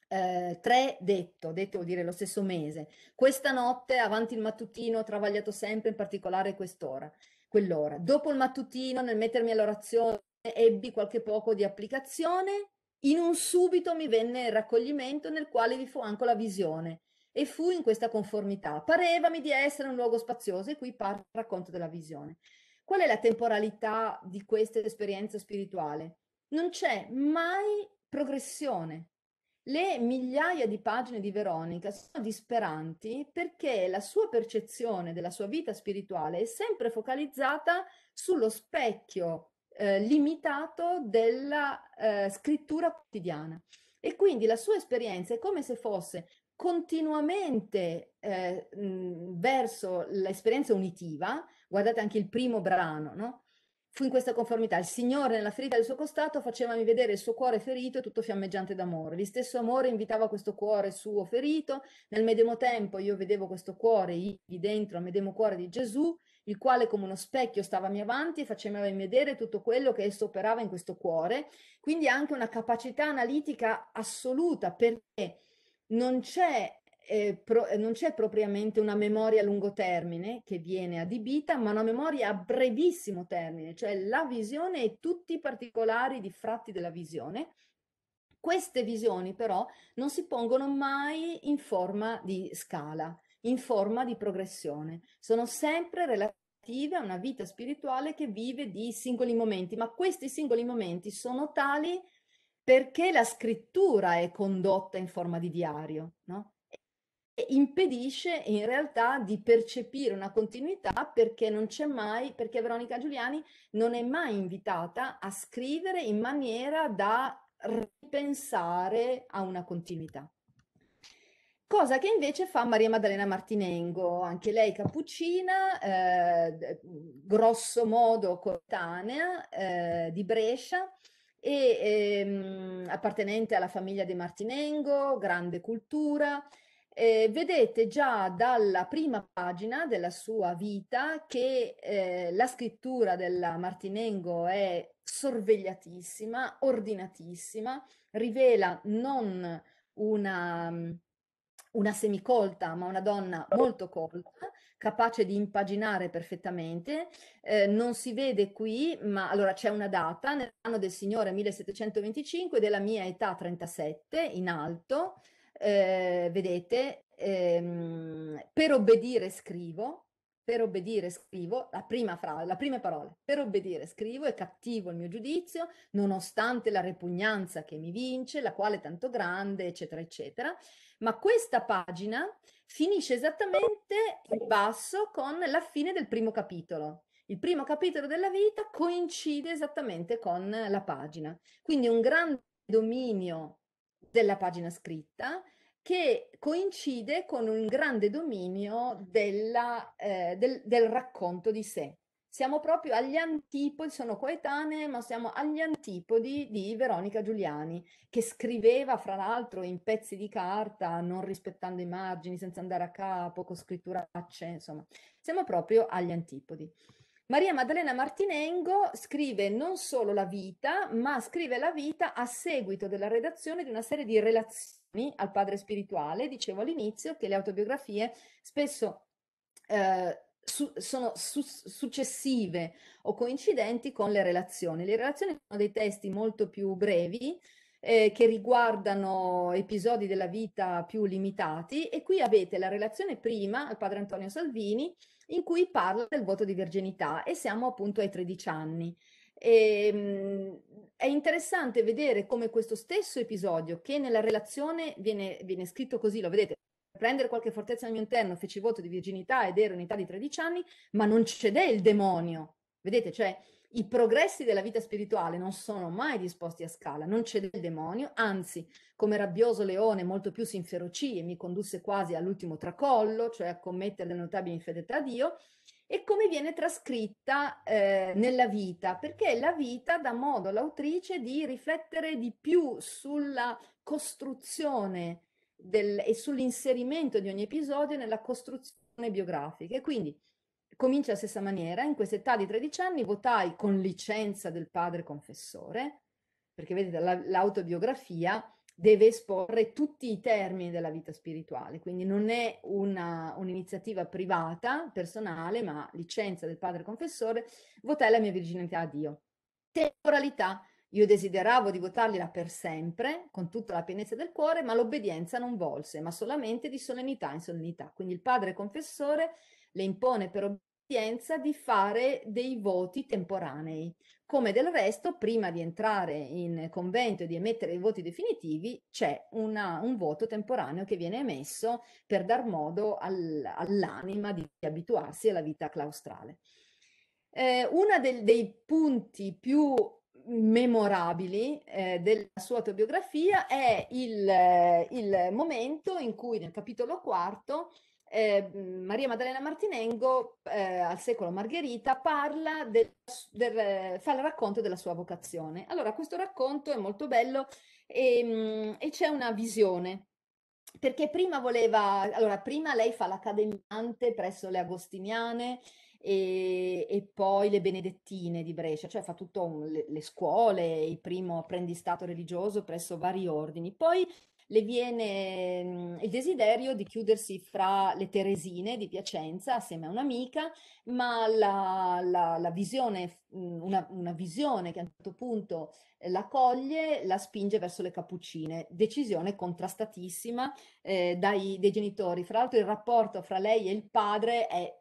eh, tre detto, detto vuol dire lo stesso mese, questa notte avanti il mattutino ho travagliato sempre, in particolare quest'ora, quell'ora. Dopo il mattutino, nel mettermi all'orazione, ebbi qualche poco di applicazione, in un subito mi venne il raccoglimento nel quale vi fu anche la visione e fu in questa conformità. Parevami di essere un luogo spazioso e qui parla il racconto della visione. Qual è la temporalità di questa esperienza spirituale? Non c'è mai progressione, le migliaia di pagine di Veronica sono disperanti perché la sua percezione della sua vita spirituale è sempre focalizzata sullo specchio eh, limitato della eh, scrittura quotidiana e quindi la sua esperienza è come se fosse continuamente eh, mh, verso l'esperienza unitiva, guardate anche il primo brano, no? Fu in questa conformità. Il Signore, nella ferita del suo costato, facevami vedere il suo cuore ferito e tutto fiammeggiante d'amore. stesso amore invitava questo cuore suo ferito. Nel medesimo tempo io vedevo questo cuore lì dentro il medesimo cuore di Gesù, il quale come uno specchio stavami avanti e faceva vedere tutto quello che esso operava in questo cuore. Quindi anche una capacità analitica assoluta perché non c'è eh, pro, non c'è propriamente una memoria a lungo termine che viene adibita, ma una memoria a brevissimo termine, cioè la visione e tutti i particolari di fratti della visione. Queste visioni però non si pongono mai in forma di scala, in forma di progressione, sono sempre relative a una vita spirituale che vive di singoli momenti, ma questi singoli momenti sono tali perché la scrittura è condotta in forma di diario, no? impedisce in realtà di percepire una continuità perché non c'è mai, perché Veronica Giuliani non è mai invitata a scrivere in maniera da ripensare a una continuità. Cosa che invece fa Maria Maddalena Martinengo, anche lei cappuccina, eh, grosso modo cotanea eh, di Brescia, e, ehm, appartenente alla famiglia di Martinengo, grande cultura, eh, vedete già dalla prima pagina della sua vita che eh, la scrittura della Martinengo è sorvegliatissima, ordinatissima, rivela non una, una semicolta, ma una donna molto colta, capace di impaginare perfettamente. Eh, non si vede qui, ma allora c'è una data, nell'anno del Signore 1725, della mia età 37, in alto, eh, vedete, ehm, per obbedire scrivo, per obbedire scrivo, la prima frase, la prima parola, per obbedire scrivo, è cattivo il mio giudizio, nonostante la repugnanza che mi vince, la quale è tanto grande, eccetera, eccetera. Ma questa pagina finisce esattamente in basso con la fine del primo capitolo. Il primo capitolo della vita coincide esattamente con la pagina. Quindi un grande dominio della pagina scritta che coincide con un grande dominio della, eh, del, del racconto di sé. Siamo proprio agli antipodi, sono coetanee, ma siamo agli antipodi di Veronica Giuliani, che scriveva fra l'altro in pezzi di carta, non rispettando i margini, senza andare a capo, con scritturacce, insomma, siamo proprio agli antipodi. Maria Maddalena Martinengo scrive non solo la vita, ma scrive la vita a seguito della redazione di una serie di relazioni al padre spirituale. Dicevo all'inizio che le autobiografie spesso eh, su, sono su, successive o coincidenti con le relazioni. Le relazioni sono dei testi molto più brevi, eh, che riguardano episodi della vita più limitati e qui avete la relazione prima al padre Antonio Salvini in cui parla del voto di virginità e siamo appunto ai 13 anni. E, ehm, mh, è interessante vedere come questo stesso episodio che nella relazione viene, viene scritto così, lo vedete, prendere qualche fortezza al mio interno, feci voto di virginità ed ero in età di 13 anni, ma non cedè il demonio. Vedete, cioè i progressi della vita spirituale non sono mai disposti a scala, non c'è del demonio, anzi, come rabbioso leone molto più si inferocì e mi condusse quasi all'ultimo tracollo, cioè a commettere le notabili infedeltà a Dio, e come viene trascritta eh, nella vita, perché la vita dà modo all'autrice di riflettere di più sulla costruzione del, e sull'inserimento di ogni episodio nella costruzione biografica. E quindi comincia alla stessa maniera, in questa età di 13 anni votai con licenza del padre confessore, perché vedete la, l'autobiografia deve esporre tutti i termini della vita spirituale, quindi non è una, un'iniziativa privata, personale, ma licenza del padre confessore, votai la mia virginità a Dio. Temporalità, io desideravo di votargliela per sempre, con tutta la pienezza del cuore, ma l'obbedienza non volse, ma solamente di solennità in solennità. Quindi il padre confessore le impone per obbedienza di fare dei voti temporanei. Come del resto, prima di entrare in convento e di emettere i voti definitivi, c'è una, un voto temporaneo che viene emesso per dar modo al, all'anima di abituarsi alla vita claustrale. Eh, uno dei punti più memorabili eh, della sua autobiografia è il, il, momento in cui nel capitolo quarto eh, Maria Maddalena Martinengo eh, al secolo Margherita parla del, del, eh, fa il racconto della sua vocazione. Allora, questo racconto è molto bello e, e c'è una visione. Perché prima voleva, allora prima lei fa l'accademiante presso le Agostiniane e, e, poi le Benedettine di Brescia, cioè fa tutto le, le, scuole, il primo apprendistato religioso presso vari ordini. Poi le viene il desiderio di chiudersi fra le Teresine di Piacenza assieme a un'amica, ma la, la, la visione, una, una, visione che a un certo punto eh, la coglie, la spinge verso le cappuccine, decisione contrastatissima eh, dai, dai genitori. Fra l'altro il rapporto fra lei e il padre è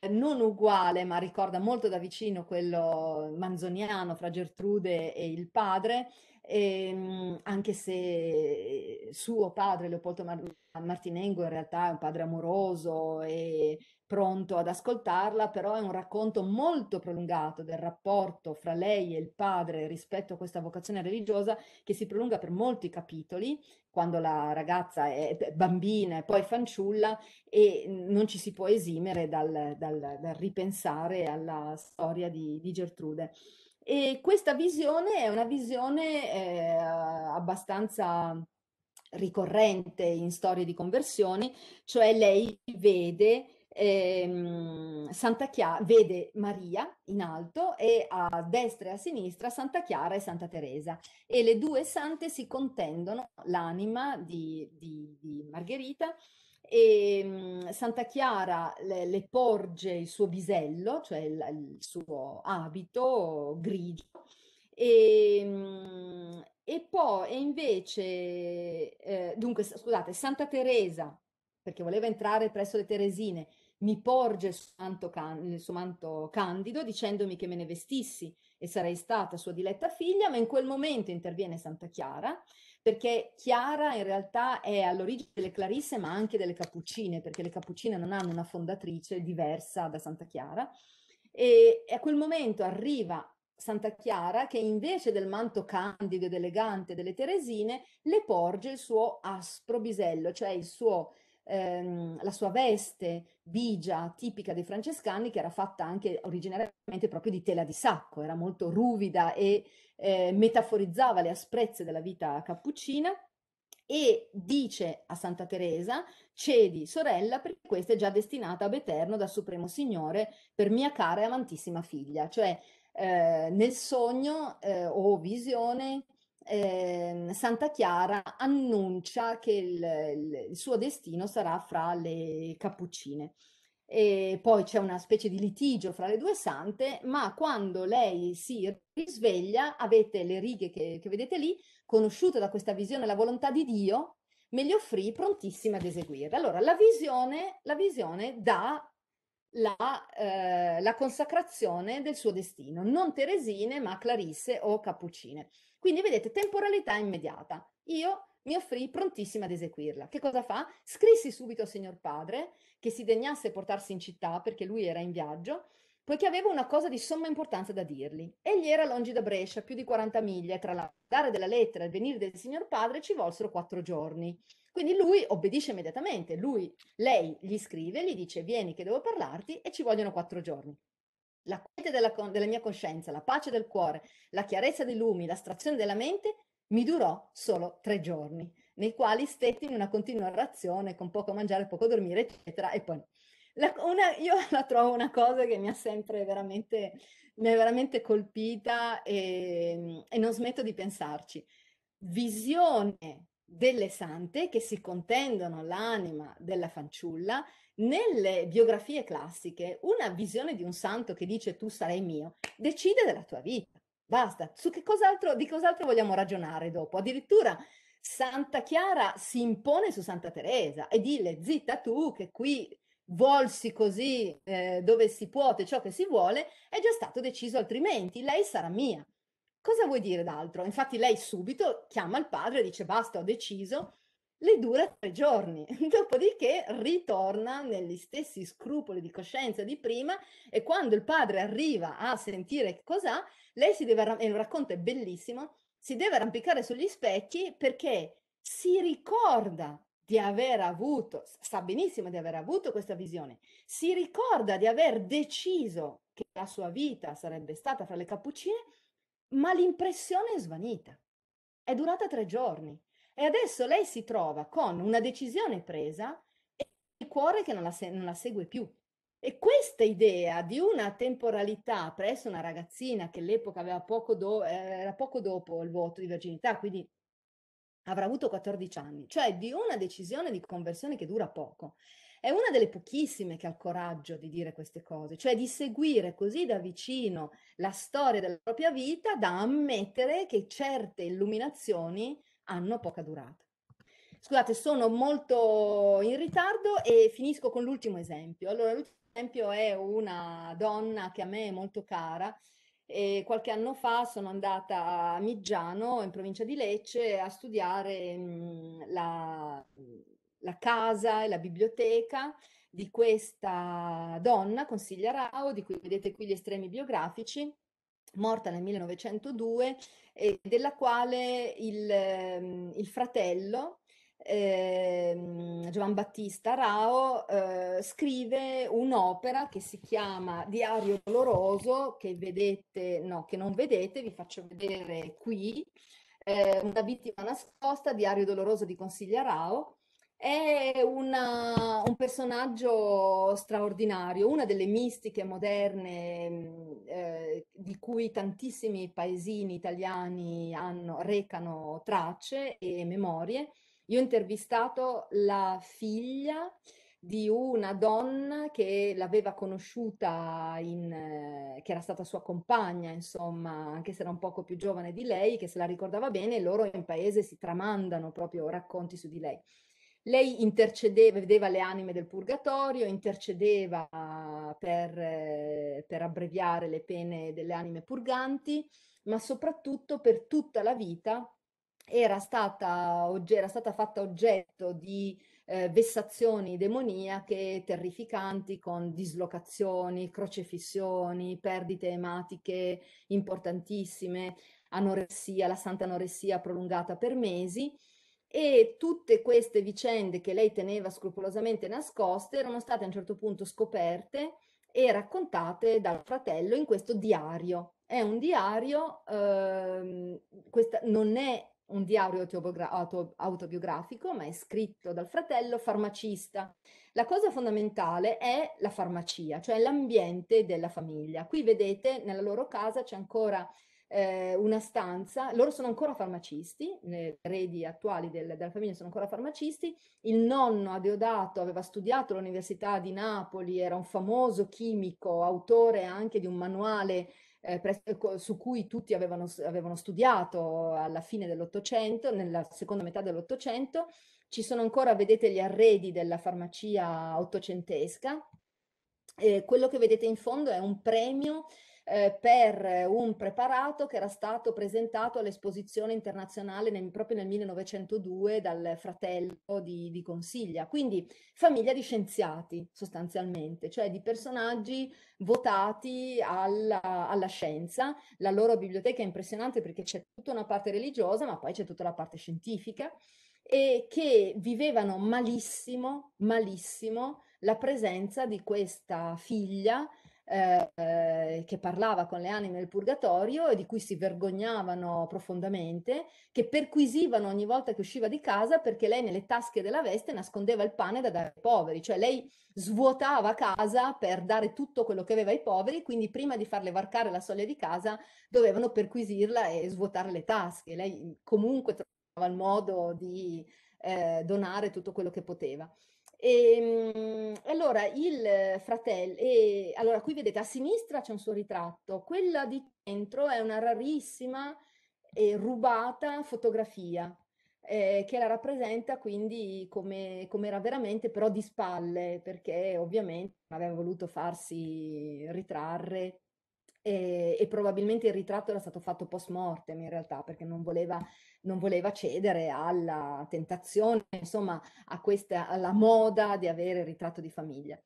eh, non uguale, ma ricorda molto da vicino quello manzoniano fra Gertrude e il padre, e, ehm, anche se suo padre Leopoldo Martinengo in realtà è un padre amoroso e pronto ad ascoltarla, però è un racconto molto prolungato del rapporto fra lei e il padre rispetto a questa vocazione religiosa che si prolunga per molti capitoli, quando la ragazza è bambina e poi fanciulla e non ci si può esimere dal, dal, dal ripensare alla storia di, di Gertrude. E questa visione è una visione eh, abbastanza ricorrente in storie di conversione, cioè lei vede, ehm, Santa Chiara, vede Maria in alto e a destra e a sinistra Santa Chiara e Santa Teresa e le due sante si contendono l'anima di, di, di Margherita e ehm, Santa Chiara le, le, porge il suo bisello, cioè il, il suo abito grigio, e, ehm, e poi e invece, eh, dunque, scusate, Santa Teresa, perché voleva entrare presso le Teresine, mi porge il suo, manto can- il suo manto candido dicendomi che me ne vestissi e sarei stata sua diletta figlia, ma in quel momento interviene Santa Chiara perché Chiara in realtà è all'origine delle Clarisse ma anche delle Cappuccine, perché le Cappuccine non hanno una fondatrice diversa da Santa Chiara. E a quel momento arriva Santa Chiara che invece del manto candido ed elegante delle Teresine le porge il suo aspro bisello, cioè il suo ehm, la sua veste bigia tipica dei francescani che era fatta anche originariamente proprio di tela di sacco, era molto ruvida e eh, metaforizzava le asprezze della vita cappuccina e dice a Santa Teresa, cedi sorella perché questa è già destinata ad eterno dal Supremo Signore per mia cara e amantissima figlia, cioè eh, nel sogno eh, o visione eh, Santa Chiara annuncia che il, il, suo destino sarà fra le cappuccine. E poi c'è una specie di litigio fra le due sante, ma quando lei si risveglia, avete le righe che, che vedete lì, conosciuta da questa visione la volontà di Dio, me le offrì prontissima ad eseguire. Allora, la visione, la visione dà la, eh, la consacrazione del suo destino, non Teresine, ma Clarisse o Cappuccine. Quindi vedete, temporalità immediata. Io mi offrì prontissima ad eseguirla. Che cosa fa? Scrissi subito al signor padre che si degnasse portarsi in città perché lui era in viaggio, poiché avevo una cosa di somma importanza da dirgli. Egli era longi da Brescia, più di 40 miglia, e tra la dare della lettera e il venire del signor padre ci volsero quattro giorni. Quindi lui obbedisce immediatamente, lui, lei gli scrive, gli dice vieni che devo parlarti e ci vogliono quattro giorni la quiete della, della, mia coscienza, la pace del cuore, la chiarezza dei lumi, l'astrazione della mente, mi durò solo tre giorni, nei quali stetti in una continua razione, con poco mangiare, poco dormire, eccetera. E poi la, una, io <laughs> la trovo una cosa che mi ha sempre veramente, mi ha veramente colpita e, ehm, e non smetto di pensarci. Visione delle sante che si contendono l'anima della fanciulla nelle biografie classiche, una visione di un santo che dice tu sarai mio decide della tua vita. Basta, su che cos'altro, di cos'altro vogliamo ragionare dopo? Addirittura Santa Chiara si impone su Santa Teresa e dille zitta tu che qui volsi così eh, dove si può ciò che si vuole è già stato deciso altrimenti, lei sarà mia. Cosa vuoi dire d'altro? Infatti lei subito chiama il padre e dice basta, ho deciso, le dura tre giorni, <laughs> dopodiché ritorna negli stessi scrupoli di coscienza di prima e quando il padre arriva a sentire cos'ha, lei si deve, e il racconto è bellissimo, si deve arrampicare sugli specchi perché si ricorda di aver avuto, sa benissimo di aver avuto questa visione, si ricorda di aver deciso che la sua vita sarebbe stata fra le cappuccine, ma l'impressione è svanita. È durata tre giorni e adesso lei si trova con una decisione presa e il cuore che non la, se- non la segue più. E questa idea di una temporalità presso una ragazzina che all'epoca aveva poco do- eh, era poco dopo il voto di virginità, quindi avrà avuto 14 anni, cioè di una decisione di conversione che dura poco. È una delle pochissime che ha il coraggio di dire queste cose, cioè di seguire così da vicino la storia della propria vita da ammettere che certe illuminazioni hanno poca durata. Scusate, sono molto in ritardo e finisco con l'ultimo esempio. Allora, l'ultimo esempio è una donna che a me è molto cara. E qualche anno fa sono andata a Miggiano, in provincia di Lecce, a studiare mh, mm, la, la casa e la biblioteca di questa donna, Consiglia Rao, di cui vedete qui gli estremi biografici, morta nel 1902, eh, della quale il, ehm, il fratello eh, Giovan Battista Rao eh, scrive un'opera che si chiama Diario doloroso, che vedete, no, che non vedete, vi faccio vedere qui, eh, Una vittima nascosta, Diario doloroso di Consiglia Rao, è una, un personaggio straordinario, una delle mistiche moderne eh, di cui tantissimi paesini italiani hanno, recano tracce e memorie. Io ho intervistato la figlia di una donna che l'aveva conosciuta, in, eh, che era stata sua compagna, insomma, anche se era un poco più giovane di lei, che se la ricordava bene, loro in paese si tramandano proprio racconti su di lei. Lei intercedeva, vedeva le anime del purgatorio, intercedeva per, eh, per abbreviare le pene delle anime purganti, ma soprattutto per tutta la vita era stata, era stata fatta oggetto di eh, vessazioni demoniache terrificanti con dislocazioni, crocefissioni, perdite ematiche importantissime, anoressia, la santa anoressia prolungata per mesi e tutte queste vicende che lei teneva scrupolosamente nascoste erano state a un certo punto scoperte e raccontate dal fratello in questo diario. È un diario, ehm, questa, non è un diario autobiografico, ma è scritto dal fratello farmacista. La cosa fondamentale è la farmacia, cioè l'ambiente della famiglia. Qui vedete nella loro casa c'è ancora eh, una stanza, loro sono ancora farmacisti, le eredi attuali del, della famiglia sono ancora farmacisti, il nonno Adeodato aveva studiato all'Università di Napoli, era un famoso chimico, autore anche di un manuale eh, su cui tutti avevano, avevano studiato alla fine dell'Ottocento, nella seconda metà dell'Ottocento, ci sono ancora, vedete, gli arredi della farmacia ottocentesca, eh, quello che vedete in fondo è un premio eh, per un preparato che era stato presentato all'esposizione internazionale nel, proprio nel 1902 dal fratello di, di Consiglia. Quindi famiglia di scienziati sostanzialmente, cioè di personaggi votati alla, alla scienza. La loro biblioteca è impressionante perché c'è tutta una parte religiosa, ma poi c'è tutta la parte scientifica e che vivevano malissimo, malissimo la presenza di questa figlia eh, eh, che parlava con le anime del purgatorio e di cui si vergognavano profondamente, che perquisivano ogni volta che usciva di casa perché lei nelle tasche della veste nascondeva il pane da dare ai poveri, cioè lei svuotava casa per dare tutto quello che aveva ai poveri, quindi prima di farle varcare la soglia di casa dovevano perquisirla e svuotare le tasche. Lei comunque trovava il modo di eh, donare tutto quello che poteva. Ehm, e, allora, il fratello, e, allora qui vedete a sinistra c'è un suo ritratto, quella di centro è una rarissima e rubata fotografia eh, che la rappresenta quindi come, come, era veramente, però di spalle, perché ovviamente non aveva voluto farsi ritrarre e, e, probabilmente il ritratto era stato fatto post mortem in realtà perché non voleva, non voleva cedere alla tentazione, insomma, questa, alla moda di avere il ritratto di famiglia.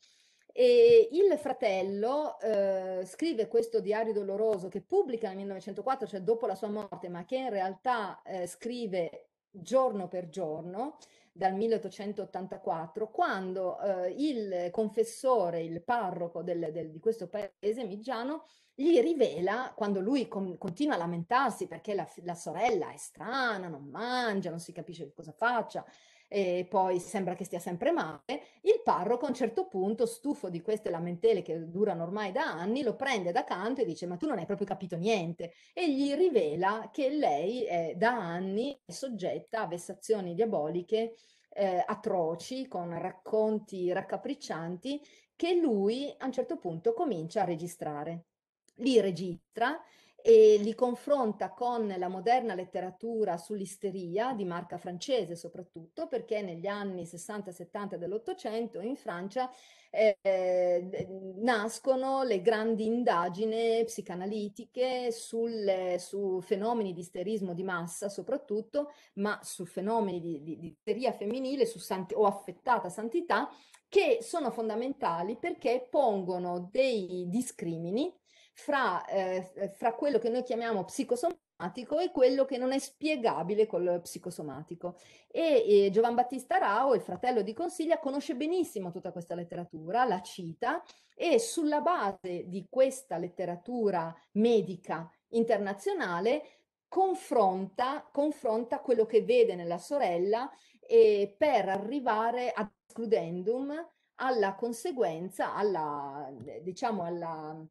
E il fratello eh, scrive questo diario doloroso che pubblica nel 1904, cioè dopo la sua morte, ma che in realtà eh, scrive giorno per giorno dal 1884, quando eh, il confessore, il parroco del, del, di questo paese, Migiano, gli rivela, quando lui con, continua a lamentarsi perché la, la, sorella è strana, non mangia, non si capisce cosa faccia, e poi sembra che stia sempre male, il parroco a un certo punto, stufo di queste lamentele che durano ormai da anni, lo prende da canto e dice ma tu non hai proprio capito niente e gli rivela che lei eh, da anni è soggetta a vessazioni diaboliche eh, atroci, con racconti raccapriccianti, che lui a un certo punto comincia a registrare li registra e li confronta con la moderna letteratura sull'isteria di marca francese soprattutto perché negli anni 60-70 dell'Ottocento in Francia eh, eh, nascono le grandi indagini psicanalitiche sulle, su fenomeni di isterismo di massa soprattutto, ma su fenomeni di, di, di isteria femminile santi, o affettata santità che sono fondamentali perché pongono dei discrimini fra, eh, eh, fra quello che noi chiamiamo psicosomatico e quello che non è spiegabile col psicosomatico. E, e Giovan Battista Rao, il fratello di Consiglia, conosce benissimo tutta questa letteratura, la cita e sulla base di questa letteratura medica internazionale confronta, confronta quello che vede nella sorella eh, per arrivare ad scludendum alla conseguenza, alla, diciamo alla,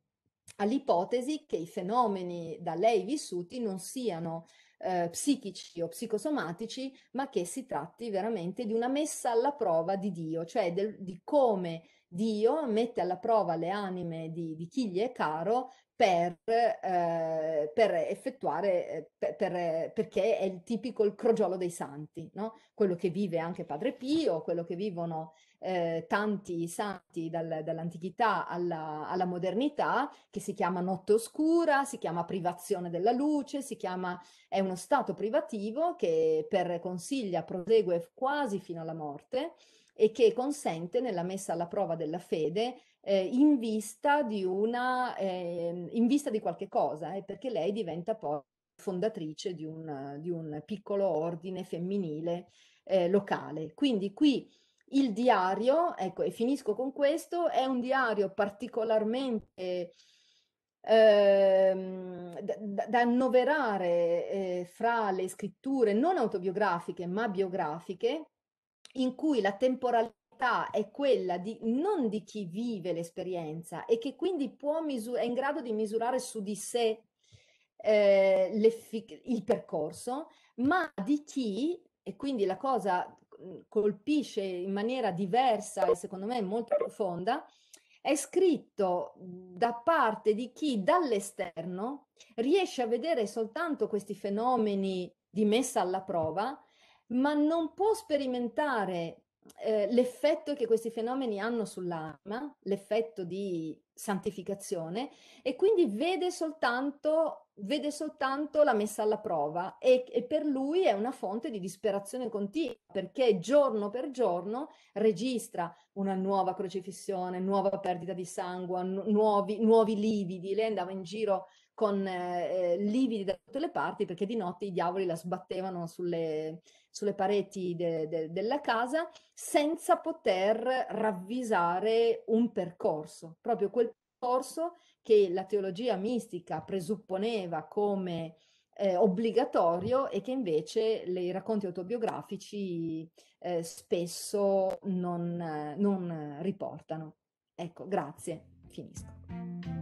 all'ipotesi che i fenomeni da lei vissuti non siano eh, psichici o psicosomatici, ma che si tratti veramente di una messa alla prova di Dio, cioè del, di come Dio mette alla prova le anime di, di chi gli è caro per, eh, per effettuare, eh, per, per, perché è il tipico il crogiolo dei santi, no? quello che vive anche Padre Pio, quello che vivono eh, tanti santi dal, dall'antichità alla, alla, modernità, che si chiama notte oscura, si chiama privazione della luce, si chiama, è uno stato privativo che per consiglia prosegue quasi fino alla morte e che consente nella messa alla prova della fede eh, in, vista di una, eh, in vista di qualche cosa, eh, perché lei diventa poi fondatrice di un, di un piccolo ordine femminile eh, locale. Quindi qui il diario, ecco, e finisco con questo, è un diario particolarmente ehm, da, da, annoverare eh, fra le scritture non autobiografiche ma biografiche, in cui la temporalità è quella di, non di chi vive l'esperienza e che quindi può misur- è in grado di misurare su di sé eh, il percorso, ma di chi, e quindi la cosa colpisce in maniera diversa e secondo me molto profonda, è scritto da parte di chi dall'esterno riesce a vedere soltanto questi fenomeni di messa alla prova, ma non può sperimentare eh, l'effetto che questi fenomeni hanno sull'anima, l'effetto di santificazione, e quindi vede soltanto vede soltanto la messa alla prova e, e, per lui è una fonte di disperazione continua perché giorno per giorno registra una nuova crocifissione, nuova perdita di sangue, nuovi, nuovi lividi. Lei andava in giro con eh, lividi da tutte le parti perché di notte i diavoli la sbattevano sulle, sulle pareti de, de, della casa senza poter ravvisare un percorso, proprio quel percorso che la teologia mistica presupponeva come eh, obbligatorio e che invece i racconti autobiografici eh, spesso non, non riportano. Ecco, grazie, finisco.